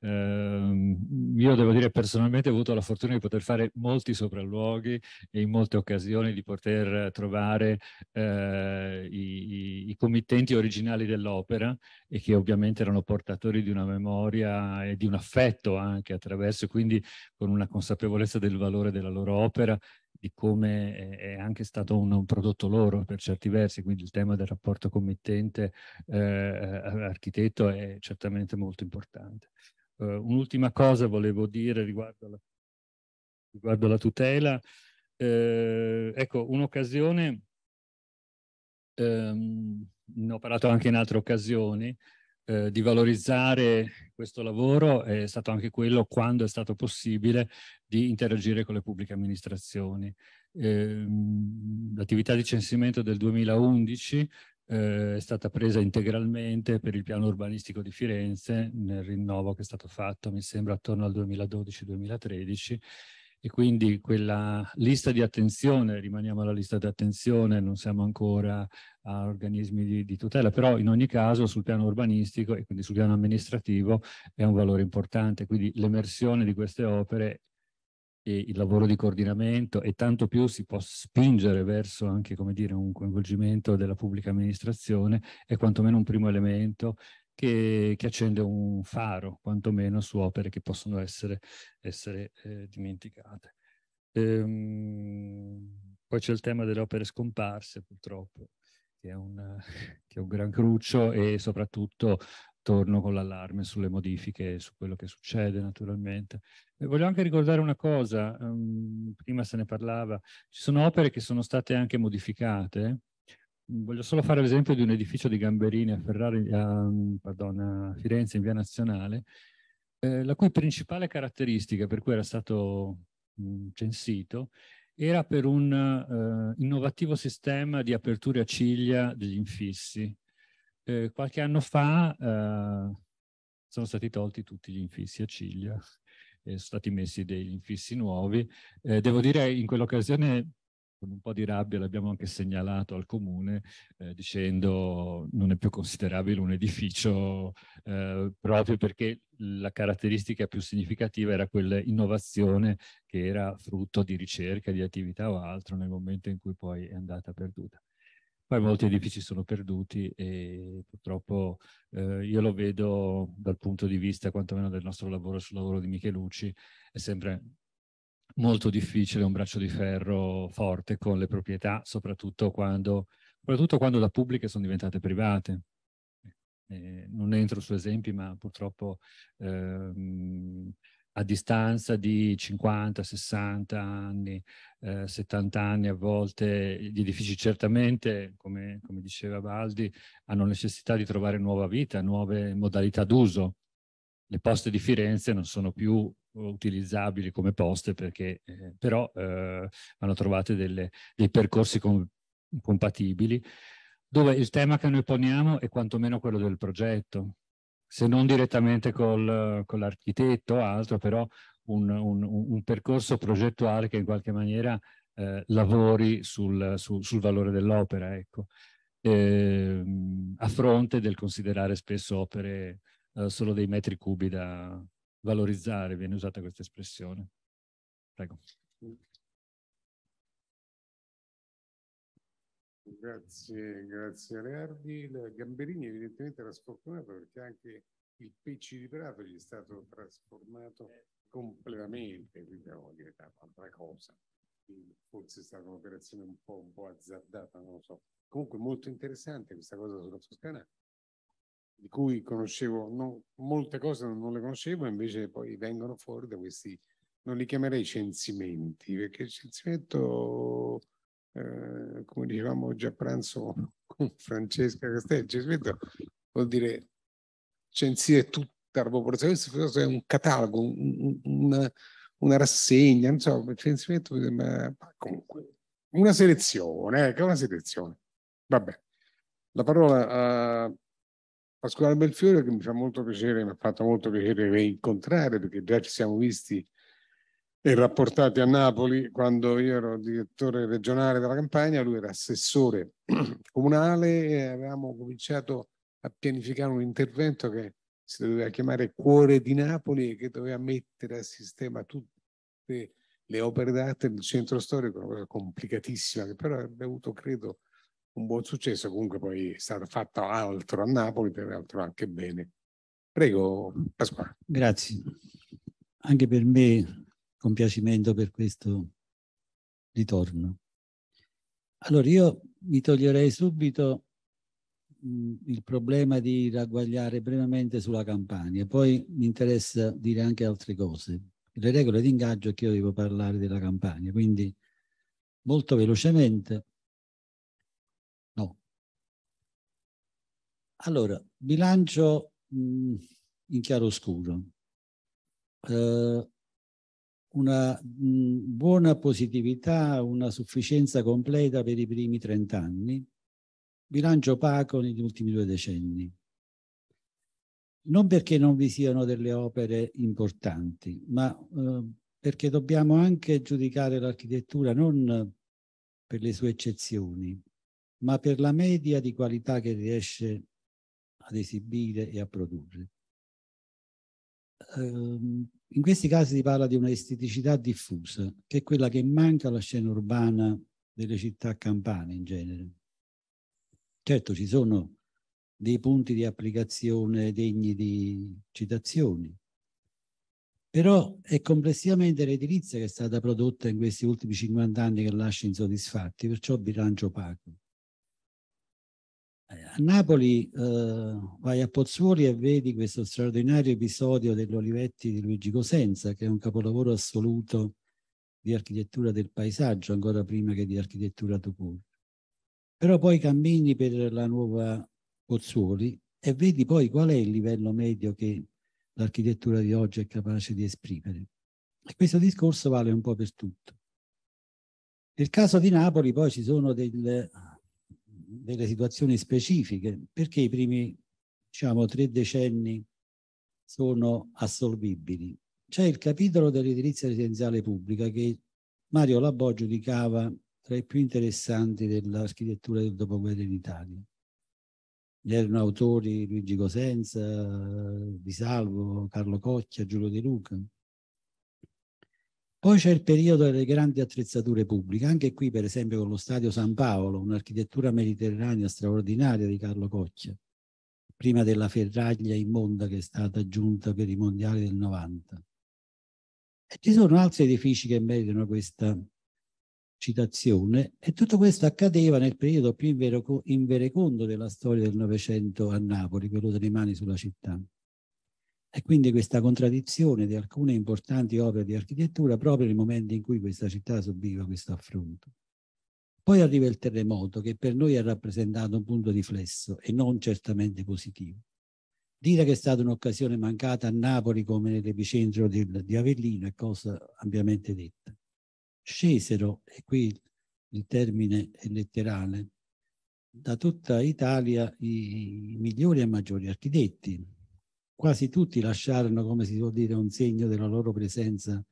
Eh, io devo dire personalmente ho avuto la fortuna di poter fare molti sopralluoghi e in molte occasioni di poter trovare eh, i, i, committenti originali dell'opera e che ovviamente erano portatori di una memoria e di un affetto anche attraverso, quindi con una consapevolezza del valore della loro opera di come è anche stato un, un, prodotto loro per certi versi, quindi il tema del rapporto committente eh, eh architetto è certamente molto importante. Eh, Un'ultima cosa volevo dire riguardo alla, riguardo alla tutela, eh, ecco un'occasione, ehm, ne ho parlato anche in altre occasioni, eh, di valorizzare questo lavoro è stato anche quello, quando è stato possibile, di interagire con le pubbliche amministrazioni. Eh, L'attività di censimento del 2011 eh, è stata presa integralmente per il piano urbanistico di Firenze nel rinnovo che è stato fatto, mi sembra, attorno al 2012-2013 e quindi quella lista di attenzione, rimaniamo alla lista di attenzione, non siamo ancora a organismi di, di, tutela, però in ogni caso sul piano urbanistico e quindi sul piano amministrativo è un valore importante, quindi l'emersione di queste opere e il lavoro di coordinamento e tanto più si può spingere verso anche come dire, un coinvolgimento della pubblica amministrazione è quantomeno un primo elemento che, che accende un faro, quantomeno su opere che possono essere, essere eh, dimenticate. Ehm, poi c'è il tema delle opere scomparse, purtroppo, che è un, che è un gran cruccio e soprattutto torno con l'allarme sulle modifiche, su quello che succede naturalmente. E voglio anche ricordare una cosa, um, prima se ne parlava, ci sono opere che sono state anche modificate voglio solo fare l'esempio di un edificio di Gamberini a, Ferrari, a, pardon, a Firenze, in via Nazionale, eh, la cui principale caratteristica per cui era stato mh, mm, censito era per un eh, innovativo sistema di aperture a ciglia degli infissi. Eh, qualche anno fa eh, sono stati tolti tutti gli infissi a ciglia e sono stati messi degli infissi nuovi. Eh, devo dire in quell'occasione con un po' di rabbia l'abbiamo anche segnalato al comune eh, dicendo non è più considerabile un edificio eh, proprio perché la caratteristica più significativa era quell'innovazione che era frutto di ricerca, di attività o altro nel momento in cui poi è andata perduta. Poi molti edifici sono perduti e purtroppo eh, io lo vedo dal punto di vista quantomeno del nostro lavoro sul lavoro di Michelucci, è sempre molto difficile un braccio di ferro forte con le proprietà, soprattutto quando, soprattutto quando da pubbliche sono diventate private. Eh, eh, non entro su esempi, ma purtroppo ehm, a distanza di 50, 60 anni, eh, 70 anni a volte, gli edifici certamente, come, come diceva Baldi, hanno necessità di trovare nuova vita, nuove modalità d'uso le poste di Firenze non sono più eh, utilizzabili come poste perché eh, però eh, hanno trovato delle, dei percorsi com compatibili dove il tema che noi poniamo è quantomeno quello del progetto se non direttamente col, con l'architetto o altro però un, un, un, percorso progettuale che in qualche maniera eh, lavori sul, su, sul valore dell'opera ecco. Ehm, a fronte del considerare spesso opere eh, solo dei metri cubi da valorizzare, viene usata questa espressione. Prego. Grazie, grazie Reardi. La Gamberini evidentemente era sfortunato perché anche il pecci di prato gli è stato trasformato completamente, quindi avevo dire un'altra cosa. Forse è stata un'operazione un po', un po' azzardata, non lo so. Comunque molto interessante questa cosa sulla Toscana di cui conoscevo no, molte cose non le conoscevo, invece poi vengono fuori da questi, non li chiamerei censimenti, perché il censimento, eh, come dicevamo oggi a pranzo con Francesca Castelli, censimento vuol dire censire tutta la popolazione, questo è un catalogo, un, una, una, rassegna, non so, il censimento mi comunque una selezione, ecco, eh, una selezione. Vabbè, la parola... Uh, Pasquale Belfiore che mi fa molto piacere, mi ha fatto molto piacere reincontrare perché già ci siamo visti e rapportati a Napoli quando io ero direttore regionale della campagna, lui era assessore comunale e avevamo cominciato a pianificare un intervento che si doveva chiamare Cuore di Napoli e che doveva mettere a sistema tutte le opere d'arte del centro storico, una cosa complicatissima che però avrebbe avuto, credo, un buon successo, comunque poi è stato fatto altro a Napoli, tra l'altro anche bene. Prego Pasquale. Grazie. Anche per me compiacimento per questo ritorno. Allora io mi toglierei subito mh, il problema di ragguagliare brevemente sulla campagna, poi mi interessa dire anche altre cose. Le regole di ingaggio è che io devo parlare della campagna, quindi molto velocemente Allora, bilancio mh, mm, in chiaroscuro. Eh, una mh, mm, buona positività, una sufficienza completa per i primi 30 anni, bilancio opaco negli ultimi due decenni. Non perché non vi siano delle opere importanti, ma eh, perché dobbiamo anche giudicare l'architettura non per le sue eccezioni, ma per la media di qualità che riesce a ad esibire e a produrre. Ehm, in questi casi si parla di una esteticità diffusa, che è quella che manca alla scena urbana delle città campane in genere. Certo, ci sono dei punti di applicazione degni di citazioni, però è complessivamente l'edilizia che è stata prodotta in questi ultimi 50 anni che lascia insoddisfatti, perciò bilancio opaco. Eh, a Napoli eh, vai a Pozzuoli e vedi questo straordinario episodio dell'Olivetti di Luigi Cosenza, che è un capolavoro assoluto di architettura del paesaggio, ancora prima che di architettura tucur. Però poi cammini per la nuova Pozzuoli e vedi poi qual è il livello medio che l'architettura di oggi è capace di esprimere. E questo discorso vale un po' per tutto. Nel caso di Napoli poi ci sono delle delle situazioni specifiche, perché i primi diciamo, tre decenni sono assolvibili. C'è il capitolo dell'edilizia residenziale pubblica che Mario Labò giudicava tra i più interessanti dell'architettura del dopoguerra in Italia. Ne erano autori Luigi Cosenza, Di Salvo, Carlo Cocchia, Giulio De Luca. Poi c'è il periodo delle grandi attrezzature pubbliche, anche qui per esempio con lo Stadio San Paolo, un'architettura mediterranea straordinaria di Carlo Coccia, prima della ferraglia immonda che è stata aggiunta per i mondiali del 90. E ci sono altri edifici che meritano questa citazione e tutto questo accadeva nel periodo più inverecondo della storia del Novecento a Napoli, quello delle mani sulla città. E quindi questa contraddizione di alcune importanti opere di architettura proprio nei momenti in cui questa città subiva questo affronto. Poi arriva il terremoto che per noi ha rappresentato un punto di flesso e non certamente positivo. Dire che è stata un'occasione mancata a Napoli come nell'epicentro di, di Avellino è cosa ampiamente detta. Scesero, e qui il termine è letterale, da tutta Italia i migliori e maggiori architetti, quasi tutti lasciarono, come si può dire, un segno della loro presenza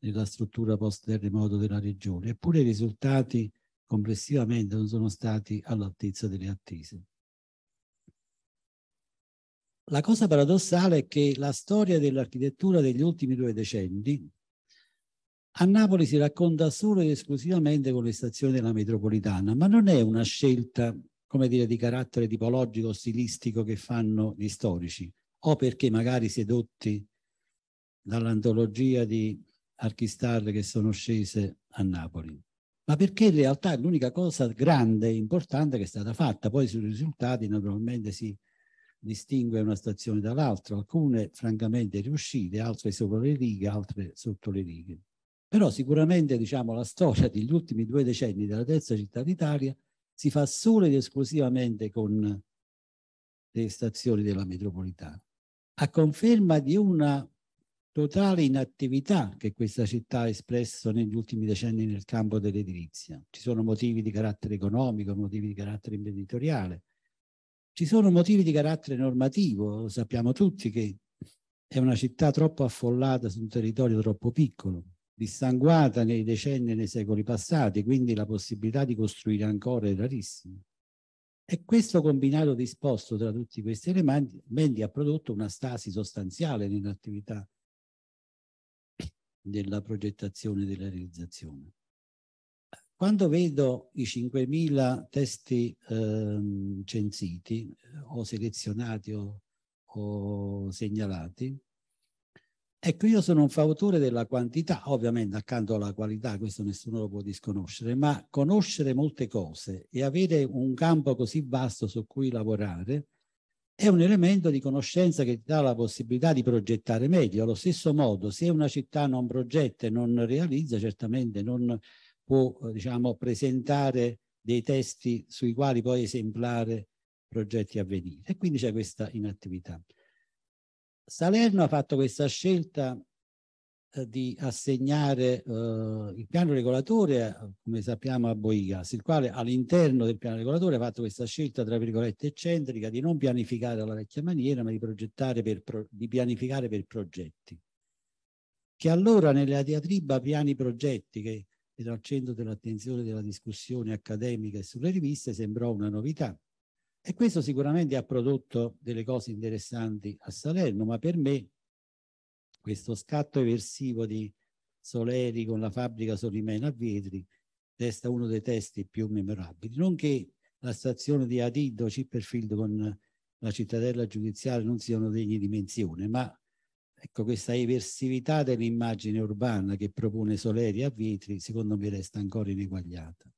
nella struttura post-terremoto della regione, eppure i risultati complessivamente non sono stati all'altezza delle attese. La cosa paradossale è che la storia dell'architettura degli ultimi due decenni a Napoli si racconta solo ed esclusivamente con le stazioni della metropolitana, ma non è una scelta, come dire, di carattere tipologico, stilistico che fanno gli storici, o perché magari sedotti dall'antologia di archistar che sono scese a Napoli, ma perché in realtà è l'unica cosa grande e importante che è stata fatta. Poi sui risultati naturalmente si distingue una stazione dall'altra, alcune francamente riuscite, altre sopra le righe, altre sotto le righe. Però sicuramente diciamo, la storia degli ultimi due decenni della terza città d'Italia si fa solo ed esclusivamente con le stazioni della metropolitana a conferma di una totale inattività che questa città ha espresso negli ultimi decenni nel campo dell'edilizia. Ci sono motivi di carattere economico, motivi di carattere imprenditoriale, ci sono motivi di carattere normativo, lo sappiamo tutti che è una città troppo affollata su un territorio troppo piccolo, dissanguata nei decenni e nei secoli passati, quindi la possibilità di costruire ancora è rarissima. E questo combinato disposto tra tutti questi elementi ha prodotto una stasi sostanziale nell'attività della progettazione e della realizzazione. Quando vedo i 5.000 testi ehm, censiti o selezionati o, o segnalati, Ecco, io sono un fautore della quantità, ovviamente accanto alla qualità, questo nessuno lo può disconoscere, ma conoscere molte cose e avere un campo così vasto su cui lavorare è un elemento di conoscenza che ti dà la possibilità di progettare meglio. Allo stesso modo, se una città non progetta e non realizza, certamente non può diciamo, presentare dei testi sui quali poi esemplare progetti a venire. E quindi c'è questa inattività. Salerno ha fatto questa scelta eh, di assegnare eh, il piano regolatore, come sappiamo, a Boigas, il quale all'interno del piano regolatore ha fatto questa scelta, tra virgolette, eccentrica di non pianificare alla vecchia maniera, ma di, progettare per pro di pianificare per progetti. Che allora nella diatriba piani-progetti, che era al centro dell'attenzione della discussione accademica e sulle riviste, sembrò una novità e questo sicuramente ha prodotto delle cose interessanti a Salerno, ma per me questo scatto eversivo di Soleri con la fabbrica Solimena a Vietri resta uno dei testi più memorabili, nonché la stazione di Adido, Cipperfield con la cittadella giudiziale non siano degni di menzione, ma ecco questa eversività dell'immagine urbana che propone Soleri a Vietri secondo me resta ancora ineguagliata.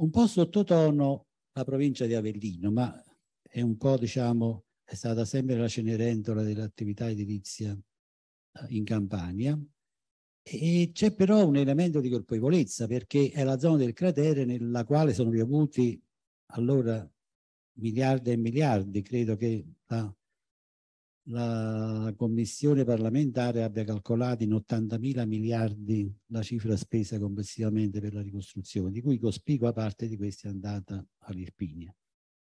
Un po' sottotono la provincia di Avellino, ma è un po', diciamo, è stata sempre la cenerentola dell'attività edilizia eh, in Campania. E c'è però un elemento di colpevolezza perché è la zona del cratere nella quale sono piovuti allora miliardi e miliardi, credo che la la commissione parlamentare abbia calcolato in 80 mila miliardi la cifra spesa complessivamente per la ricostruzione, di cui cospicua parte di questa è andata all'Irpinia.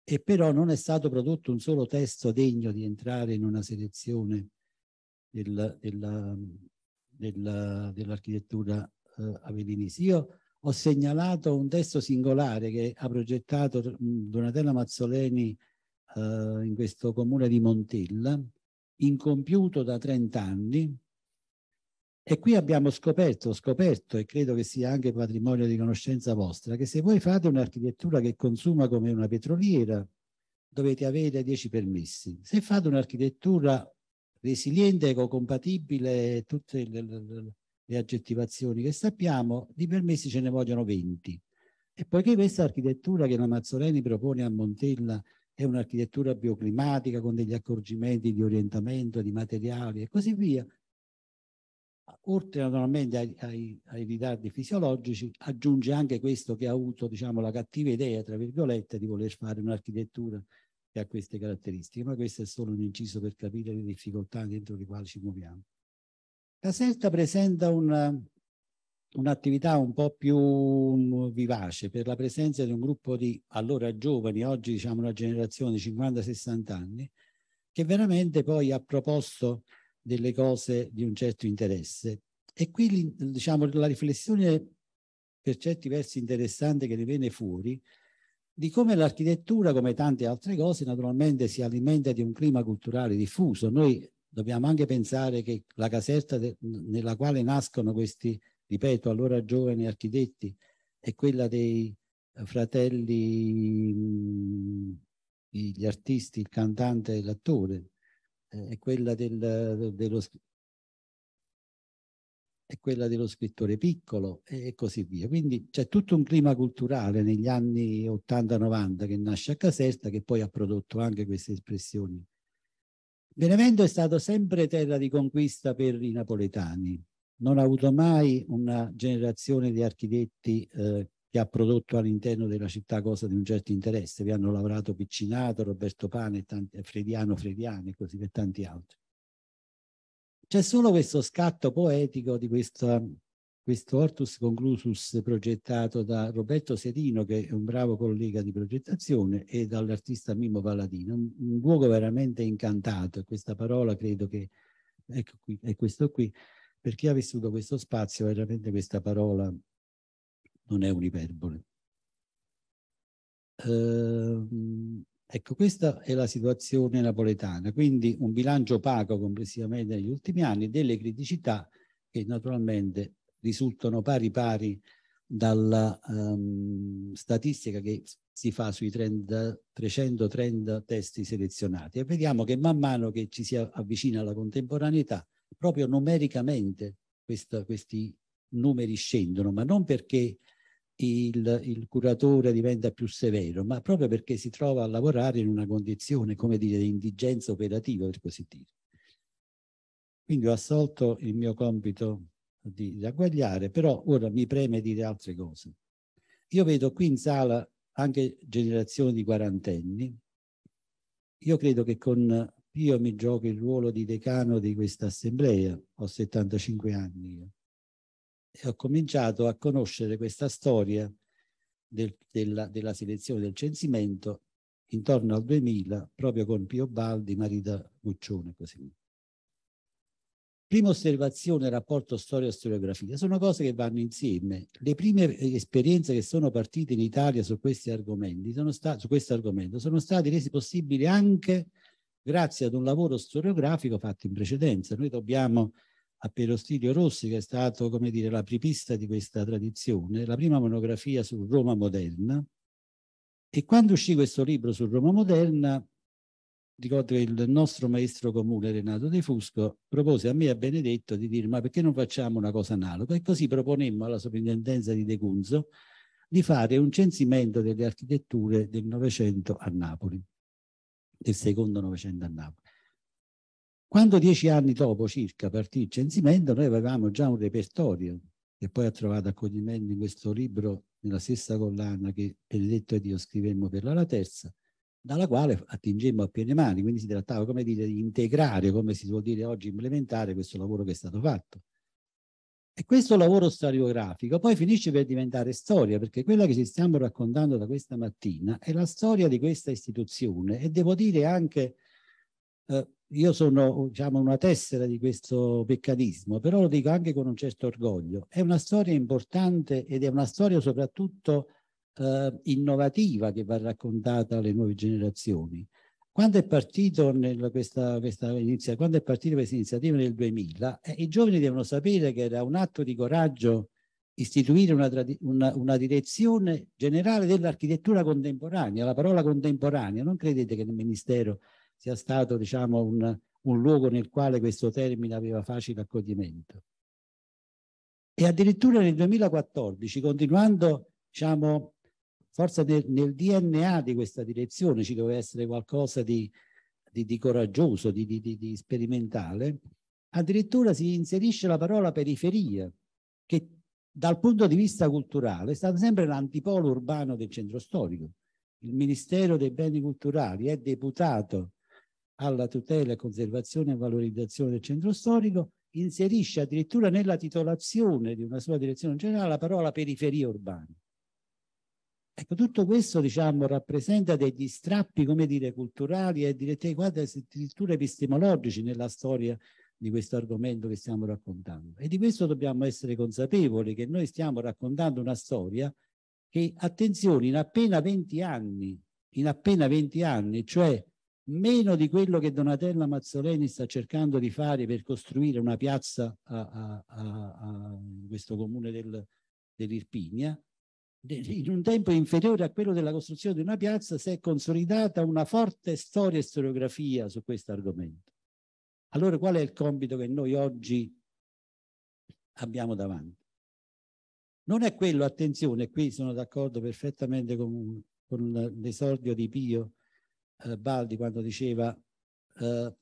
E però non è stato prodotto un solo testo degno di entrare in una selezione dell'architettura dell eh, avellinese. Io ho segnalato un testo singolare che ha progettato Donatella Mazzoleni eh, in questo comune di Montella, incompiuto da 30 anni e qui abbiamo scoperto, scoperto e credo che sia anche patrimonio di conoscenza vostra, che se voi fate un'architettura che consuma come una petroliera dovete avere 10 permessi. Se fate un'architettura resiliente, ecocompatibile, tutte le, le, le aggettivazioni che sappiamo, di permessi ce ne vogliono 20. E poiché questa architettura che la Mazzoleni propone a Montella è un'architettura bioclimatica con degli accorgimenti di orientamento, di materiali e così via, oltre naturalmente ai, ai, ai, ritardi fisiologici, aggiunge anche questo che ha avuto diciamo, la cattiva idea, tra virgolette, di voler fare un'architettura che ha queste caratteristiche, ma questo è solo un inciso per capire le difficoltà dentro le quali ci muoviamo. Caserta presenta un un'attività un po' più vivace per la presenza di un gruppo di allora giovani, oggi diciamo una generazione di 50-60 anni, che veramente poi ha proposto delle cose di un certo interesse. E qui diciamo, la riflessione per certi versi interessante che ne viene fuori di come l'architettura, come tante altre cose, naturalmente si alimenta di un clima culturale diffuso. Noi dobbiamo anche pensare che la caserta nella quale nascono questi ripeto, allora giovani architetti, è quella dei fratelli, gli artisti, il cantante e l'attore, eh, è quella, del, dello, è quella dello scrittore piccolo e così via. Quindi c'è tutto un clima culturale negli anni 80-90 che nasce a Caserta che poi ha prodotto anche queste espressioni. Benevento è stato sempre terra di conquista per i napoletani, non ha avuto mai una generazione di architetti eh, che ha prodotto all'interno della città cosa di un certo interesse. Vi hanno lavorato Piccinato, Roberto Pane, tanti, Frediano Frediani e così per tanti altri. C'è solo questo scatto poetico di questa, questo Ortus Conclusus progettato da Roberto Sedino, che è un bravo collega di progettazione, e dall'artista Mimmo Palladino. Un, un, luogo veramente incantato, e questa parola credo che, ecco qui, è questo qui, per chi ha vissuto questo spazio, veramente questa parola non è un'iperbole. Ehm, ecco, questa è la situazione napoletana, quindi un bilancio opaco complessivamente negli ultimi anni delle criticità che naturalmente risultano pari pari dalla um, statistica che si fa sui 30, 330 testi selezionati e vediamo che man mano che ci si avvicina alla contemporaneità proprio numericamente questo, questi numeri scendono, ma non perché il, il, curatore diventa più severo, ma proprio perché si trova a lavorare in una condizione, come dire, di indigenza operativa, per così dire. Quindi ho assolto il mio compito di agguagliare, però ora mi preme dire altre cose. Io vedo qui in sala anche generazioni di quarantenni. Io credo che con io mi gioco il ruolo di decano di questa assemblea, ho 75 anni io, e ho cominciato a conoscere questa storia del, della, della selezione del censimento intorno al 2000, proprio con Pio Baldi, Marita Guccione e così via. Prima osservazione, rapporto storia-storiografia, sono cose che vanno insieme. Le prime esperienze che sono partite in Italia su questi argomenti sono, sta su questo argomento, sono state rese possibili anche grazie ad un lavoro storiografico fatto in precedenza. Noi dobbiamo a Perostilio Rossi, che è stato, come dire, la pripista di questa tradizione, la prima monografia su Roma moderna. E quando uscì questo libro su Roma moderna, ricordo che il nostro maestro comune Renato De Fusco propose a me e a Benedetto di dire ma perché non facciamo una cosa analoga? E così proponemmo alla sovrintendenza di De Gunzo di fare un censimento delle architetture del Novecento a Napoli del secondo Novecento a Napoli. Quando dieci anni dopo circa partì il censimento, noi avevamo già un repertorio che poi ha trovato accoglimento in questo libro, nella stessa collana che Benedetto e Dio scrivemmo per la terza, dalla quale attingemmo a piene mani, quindi si trattava come dire di integrare, come si vuol dire oggi implementare questo lavoro che è stato fatto. E questo lavoro storiografico poi finisce per diventare storia, perché quella che ci stiamo raccontando da questa mattina è la storia di questa istituzione e devo dire anche, eh, io sono diciamo, una tessera di questo meccanismo, però lo dico anche con un certo orgoglio, è una storia importante ed è una storia soprattutto eh, innovativa che va raccontata alle nuove generazioni. Quando è, questa, questa inizia, quando è, partita questa iniziativa nel 2000, eh, i giovani devono sapere che era un atto di coraggio istituire una, una, una direzione generale dell'architettura contemporanea, la parola contemporanea. Non credete che il Ministero sia stato diciamo, un, un luogo nel quale questo termine aveva facile accoglimento. E addirittura nel 2014, continuando diciamo, forse nel, nel, DNA di questa direzione ci doveva essere qualcosa di, di, di coraggioso, di, di, sperimentale, addirittura si inserisce la parola periferia, che dal punto di vista culturale è stato sempre l'antipolo urbano del centro storico. Il Ministero dei Beni Culturali è deputato alla tutela, conservazione e valorizzazione del centro storico, inserisce addirittura nella titolazione di una sua direzione generale la parola periferia urbana Ecco, tutto questo diciamo, rappresenta degli strappi, come dire, culturali e direte guarda, addirittura epistemologici nella storia di questo argomento che stiamo raccontando. E di questo dobbiamo essere consapevoli, che noi stiamo raccontando una storia che, attenzione, in appena 20 anni, in appena 20 anni, cioè meno di quello che Donatella Mazzoleni sta cercando di fare per costruire una piazza a, a, a, a questo comune del, dell'Irpinia, in un tempo inferiore a quello della costruzione di una piazza si è consolidata una forte storia e storiografia su questo argomento. Allora qual è il compito che noi oggi abbiamo davanti? Non è quello, attenzione, qui sono d'accordo perfettamente con, con l'esordio di Pio eh, Baldi quando diceva eh,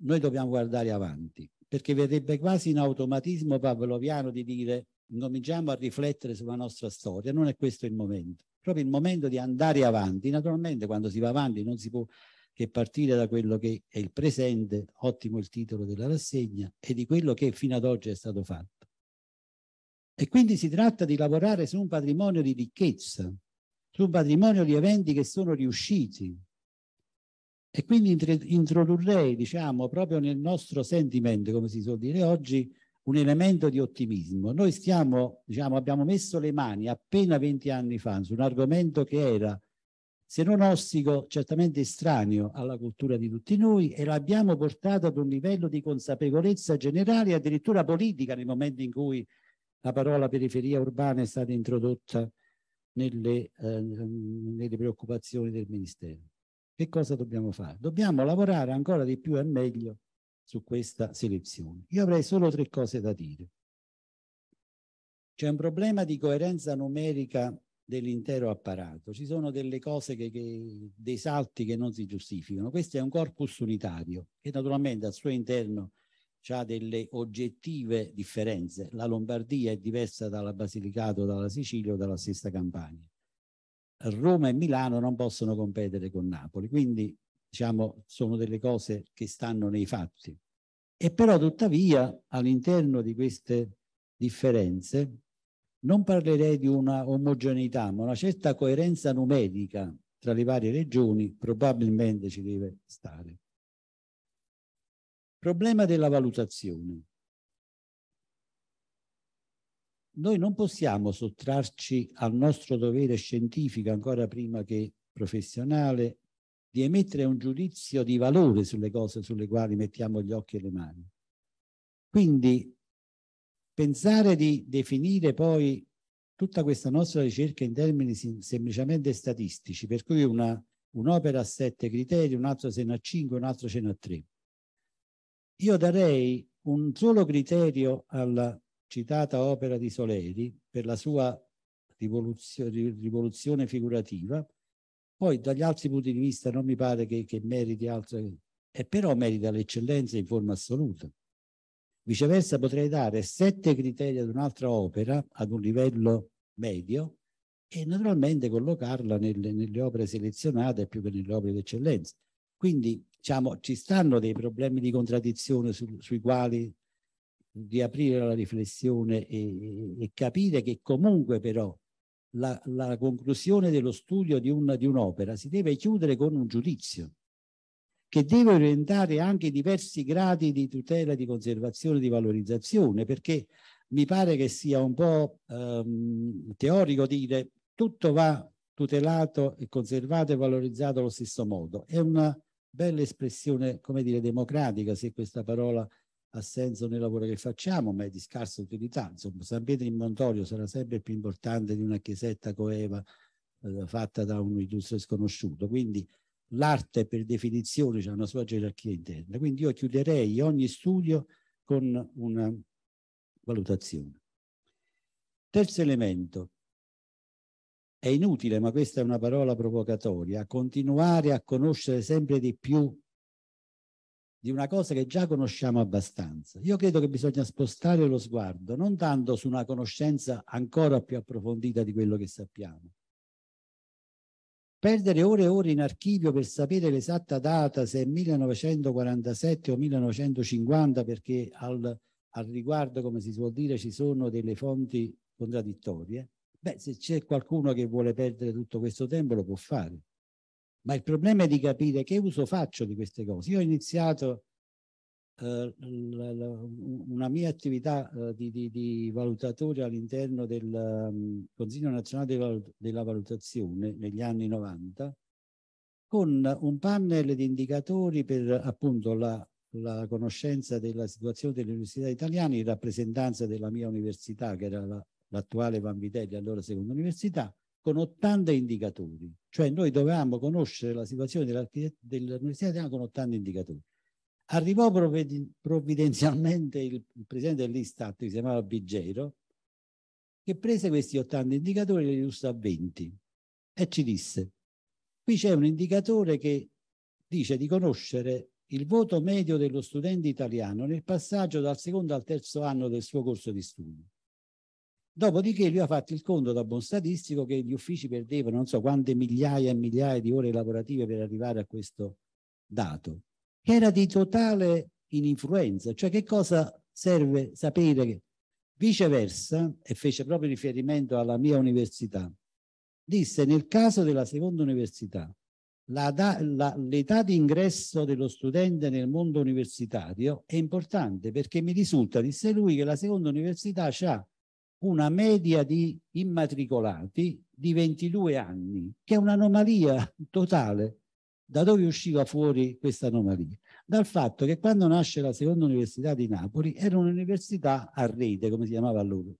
noi dobbiamo guardare avanti, perché verrebbe quasi in automatismo pavloviano di dire incominciamo a riflettere sulla nostra storia, non è questo il momento, proprio il momento di andare avanti. Naturalmente quando si va avanti non si può che partire da quello che è il presente, ottimo il titolo della rassegna, e di quello che fino ad oggi è stato fatto. E quindi si tratta di lavorare su un patrimonio di ricchezza, su un patrimonio di eventi che sono riusciti. E quindi introdurrei, diciamo, proprio nel nostro sentimento, come si suol dire oggi, un elemento di ottimismo. Noi stiamo, diciamo, abbiamo messo le mani appena 20 anni fa su un argomento che era, se non ostico, certamente estraneo alla cultura di tutti noi e l'abbiamo portato ad un livello di consapevolezza generale, addirittura politica, nel momento in cui la parola periferia urbana è stata introdotta nelle, eh, nelle preoccupazioni del Ministero. Che cosa dobbiamo fare? Dobbiamo lavorare ancora di più e meglio su questa selezione. Io avrei solo tre cose da dire. C'è un problema di coerenza numerica dell'intero apparato. Ci sono delle cose che, che, dei salti che non si giustificano. Questo è un corpus unitario che naturalmente al suo interno ha delle oggettive differenze. La Lombardia è diversa dalla Basilicata, dalla Sicilia o dalla stessa Campania. Roma e Milano non possono competere con Napoli, quindi diciamo, sono delle cose che stanno nei fatti. E però tuttavia all'interno di queste differenze non parlerei di una omogeneità, ma una certa coerenza numerica tra le varie regioni probabilmente ci deve stare. Problema della valutazione. Noi non possiamo sottrarci al nostro dovere scientifico ancora prima che professionale di emettere un giudizio di valore sulle cose sulle quali mettiamo gli occhi e le mani. Quindi pensare di definire poi tutta questa nostra ricerca in termini semplicemente statistici, per cui un'opera un ha sette criteri, un altro se ne ha cinque, un altro ce ne ha tre. Io darei un solo criterio alla citata opera di Soleri per la sua rivoluzione, rivoluzione figurativa, poi dagli altri punti di vista non mi pare che, che meriti altro, e però merita l'eccellenza in forma assoluta. Viceversa potrei dare sette criteri ad un'altra opera ad un livello medio e naturalmente collocarla nelle, nelle opere selezionate più che nelle opere d'eccellenza. Quindi diciamo, ci stanno dei problemi di contraddizione su, sui quali riaprire la riflessione e, e capire che comunque però la, la conclusione dello studio di, un, di un'opera si deve chiudere con un giudizio che deve orientare anche diversi gradi di tutela, di conservazione, di valorizzazione, perché mi pare che sia un po' ehm, teorico dire tutto va tutelato e conservato e valorizzato allo stesso modo. È una bella espressione, come dire, democratica, se questa parola ha senso nel lavoro che facciamo, ma è di scarsa utilità. Insomma, San Pietro in Montorio sarà sempre più importante di una chiesetta coeva eh, fatta da un illustre sconosciuto. Quindi l'arte per definizione ha una sua gerarchia interna. Quindi io chiuderei ogni studio con una valutazione. Terzo elemento. È inutile, ma questa è una parola provocatoria, continuare a conoscere sempre di più di una cosa che già conosciamo abbastanza. Io credo che bisogna spostare lo sguardo non tanto su una conoscenza ancora più approfondita di quello che sappiamo. Perdere ore e ore in archivio per sapere l'esatta data, se è 1947 o 1950, perché al, al riguardo, come si suol dire, ci sono delle fonti contraddittorie, beh, se c'è qualcuno che vuole perdere tutto questo tempo lo può fare ma il problema è di capire che uso faccio di queste cose. Io ho iniziato eh, una mia attività eh, di, di, di, valutatore all'interno del um, Consiglio nazionale della valutazione negli anni 90 con un panel di indicatori per appunto la, la conoscenza della situazione delle università italiane in rappresentanza della mia università che era l'attuale la, Vanvitelli, allora seconda università, con 80 indicatori, cioè noi dovevamo conoscere la situazione dell'Università italiana con 80 indicatori. Arrivò provvidenzialmente il presidente dell'Istat, che si chiamava Biggero, che prese questi 80 indicatori e li illustrò a 20 e ci disse, qui c'è un indicatore che dice di conoscere il voto medio dello studente italiano nel passaggio dal secondo al terzo anno del suo corso di studio. Dopodiché lui ha fatto il conto da buon statistico che gli uffici perdevano non so quante migliaia e migliaia di ore lavorative per arrivare a questo dato, che era di totale ininfluenza. Cioè che cosa serve sapere? Che viceversa, e fece proprio riferimento alla mia università, disse nel caso della seconda università, l'età di ingresso dello studente nel mondo universitario è importante perché mi risulta, disse lui, che la seconda università ha una media di immatricolati di 22 anni, che è un'anomalia totale. Da dove usciva fuori questa anomalia? Dal fatto che quando nasce la seconda università di Napoli era un'università a rete, come si chiamava allora,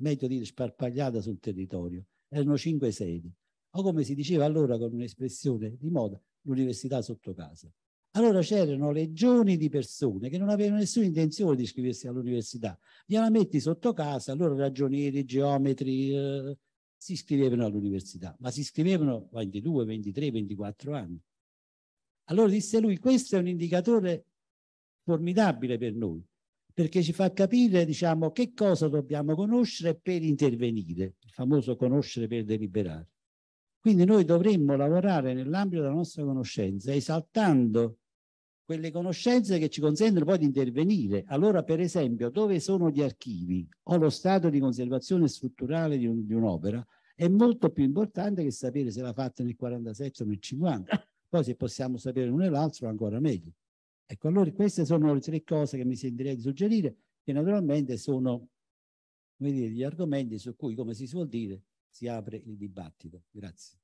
meglio dire sparpagliata sul territorio, erano cinque sedi, o come si diceva allora con un'espressione di moda, l'università sotto casa. Allora c'erano legioni di persone che non avevano nessuna intenzione di iscriversi all'università. Gliela metti sotto casa, allora ragionieri, geometri, eh, si iscrivevano all'università, ma si iscrivevano 22, 23, 24 anni. Allora disse lui, questo è un indicatore formidabile per noi, perché ci fa capire, diciamo, che cosa dobbiamo conoscere per intervenire, il famoso conoscere per deliberare. Quindi noi dovremmo lavorare nell'ambito della nostra conoscenza, esaltando quelle conoscenze che ci consentono poi di intervenire. Allora, per esempio, dove sono gli archivi o lo stato di conservazione strutturale di, un'opera è molto più importante che sapere se l'ha fatta nel 47 o nel 50. Poi se possiamo sapere l'uno e l'altro ancora meglio. Ecco, allora queste sono le tre cose che mi sentirei di suggerire, che naturalmente sono come dire, gli argomenti su cui, come si suol dire, si apre il dibattito. Grazie.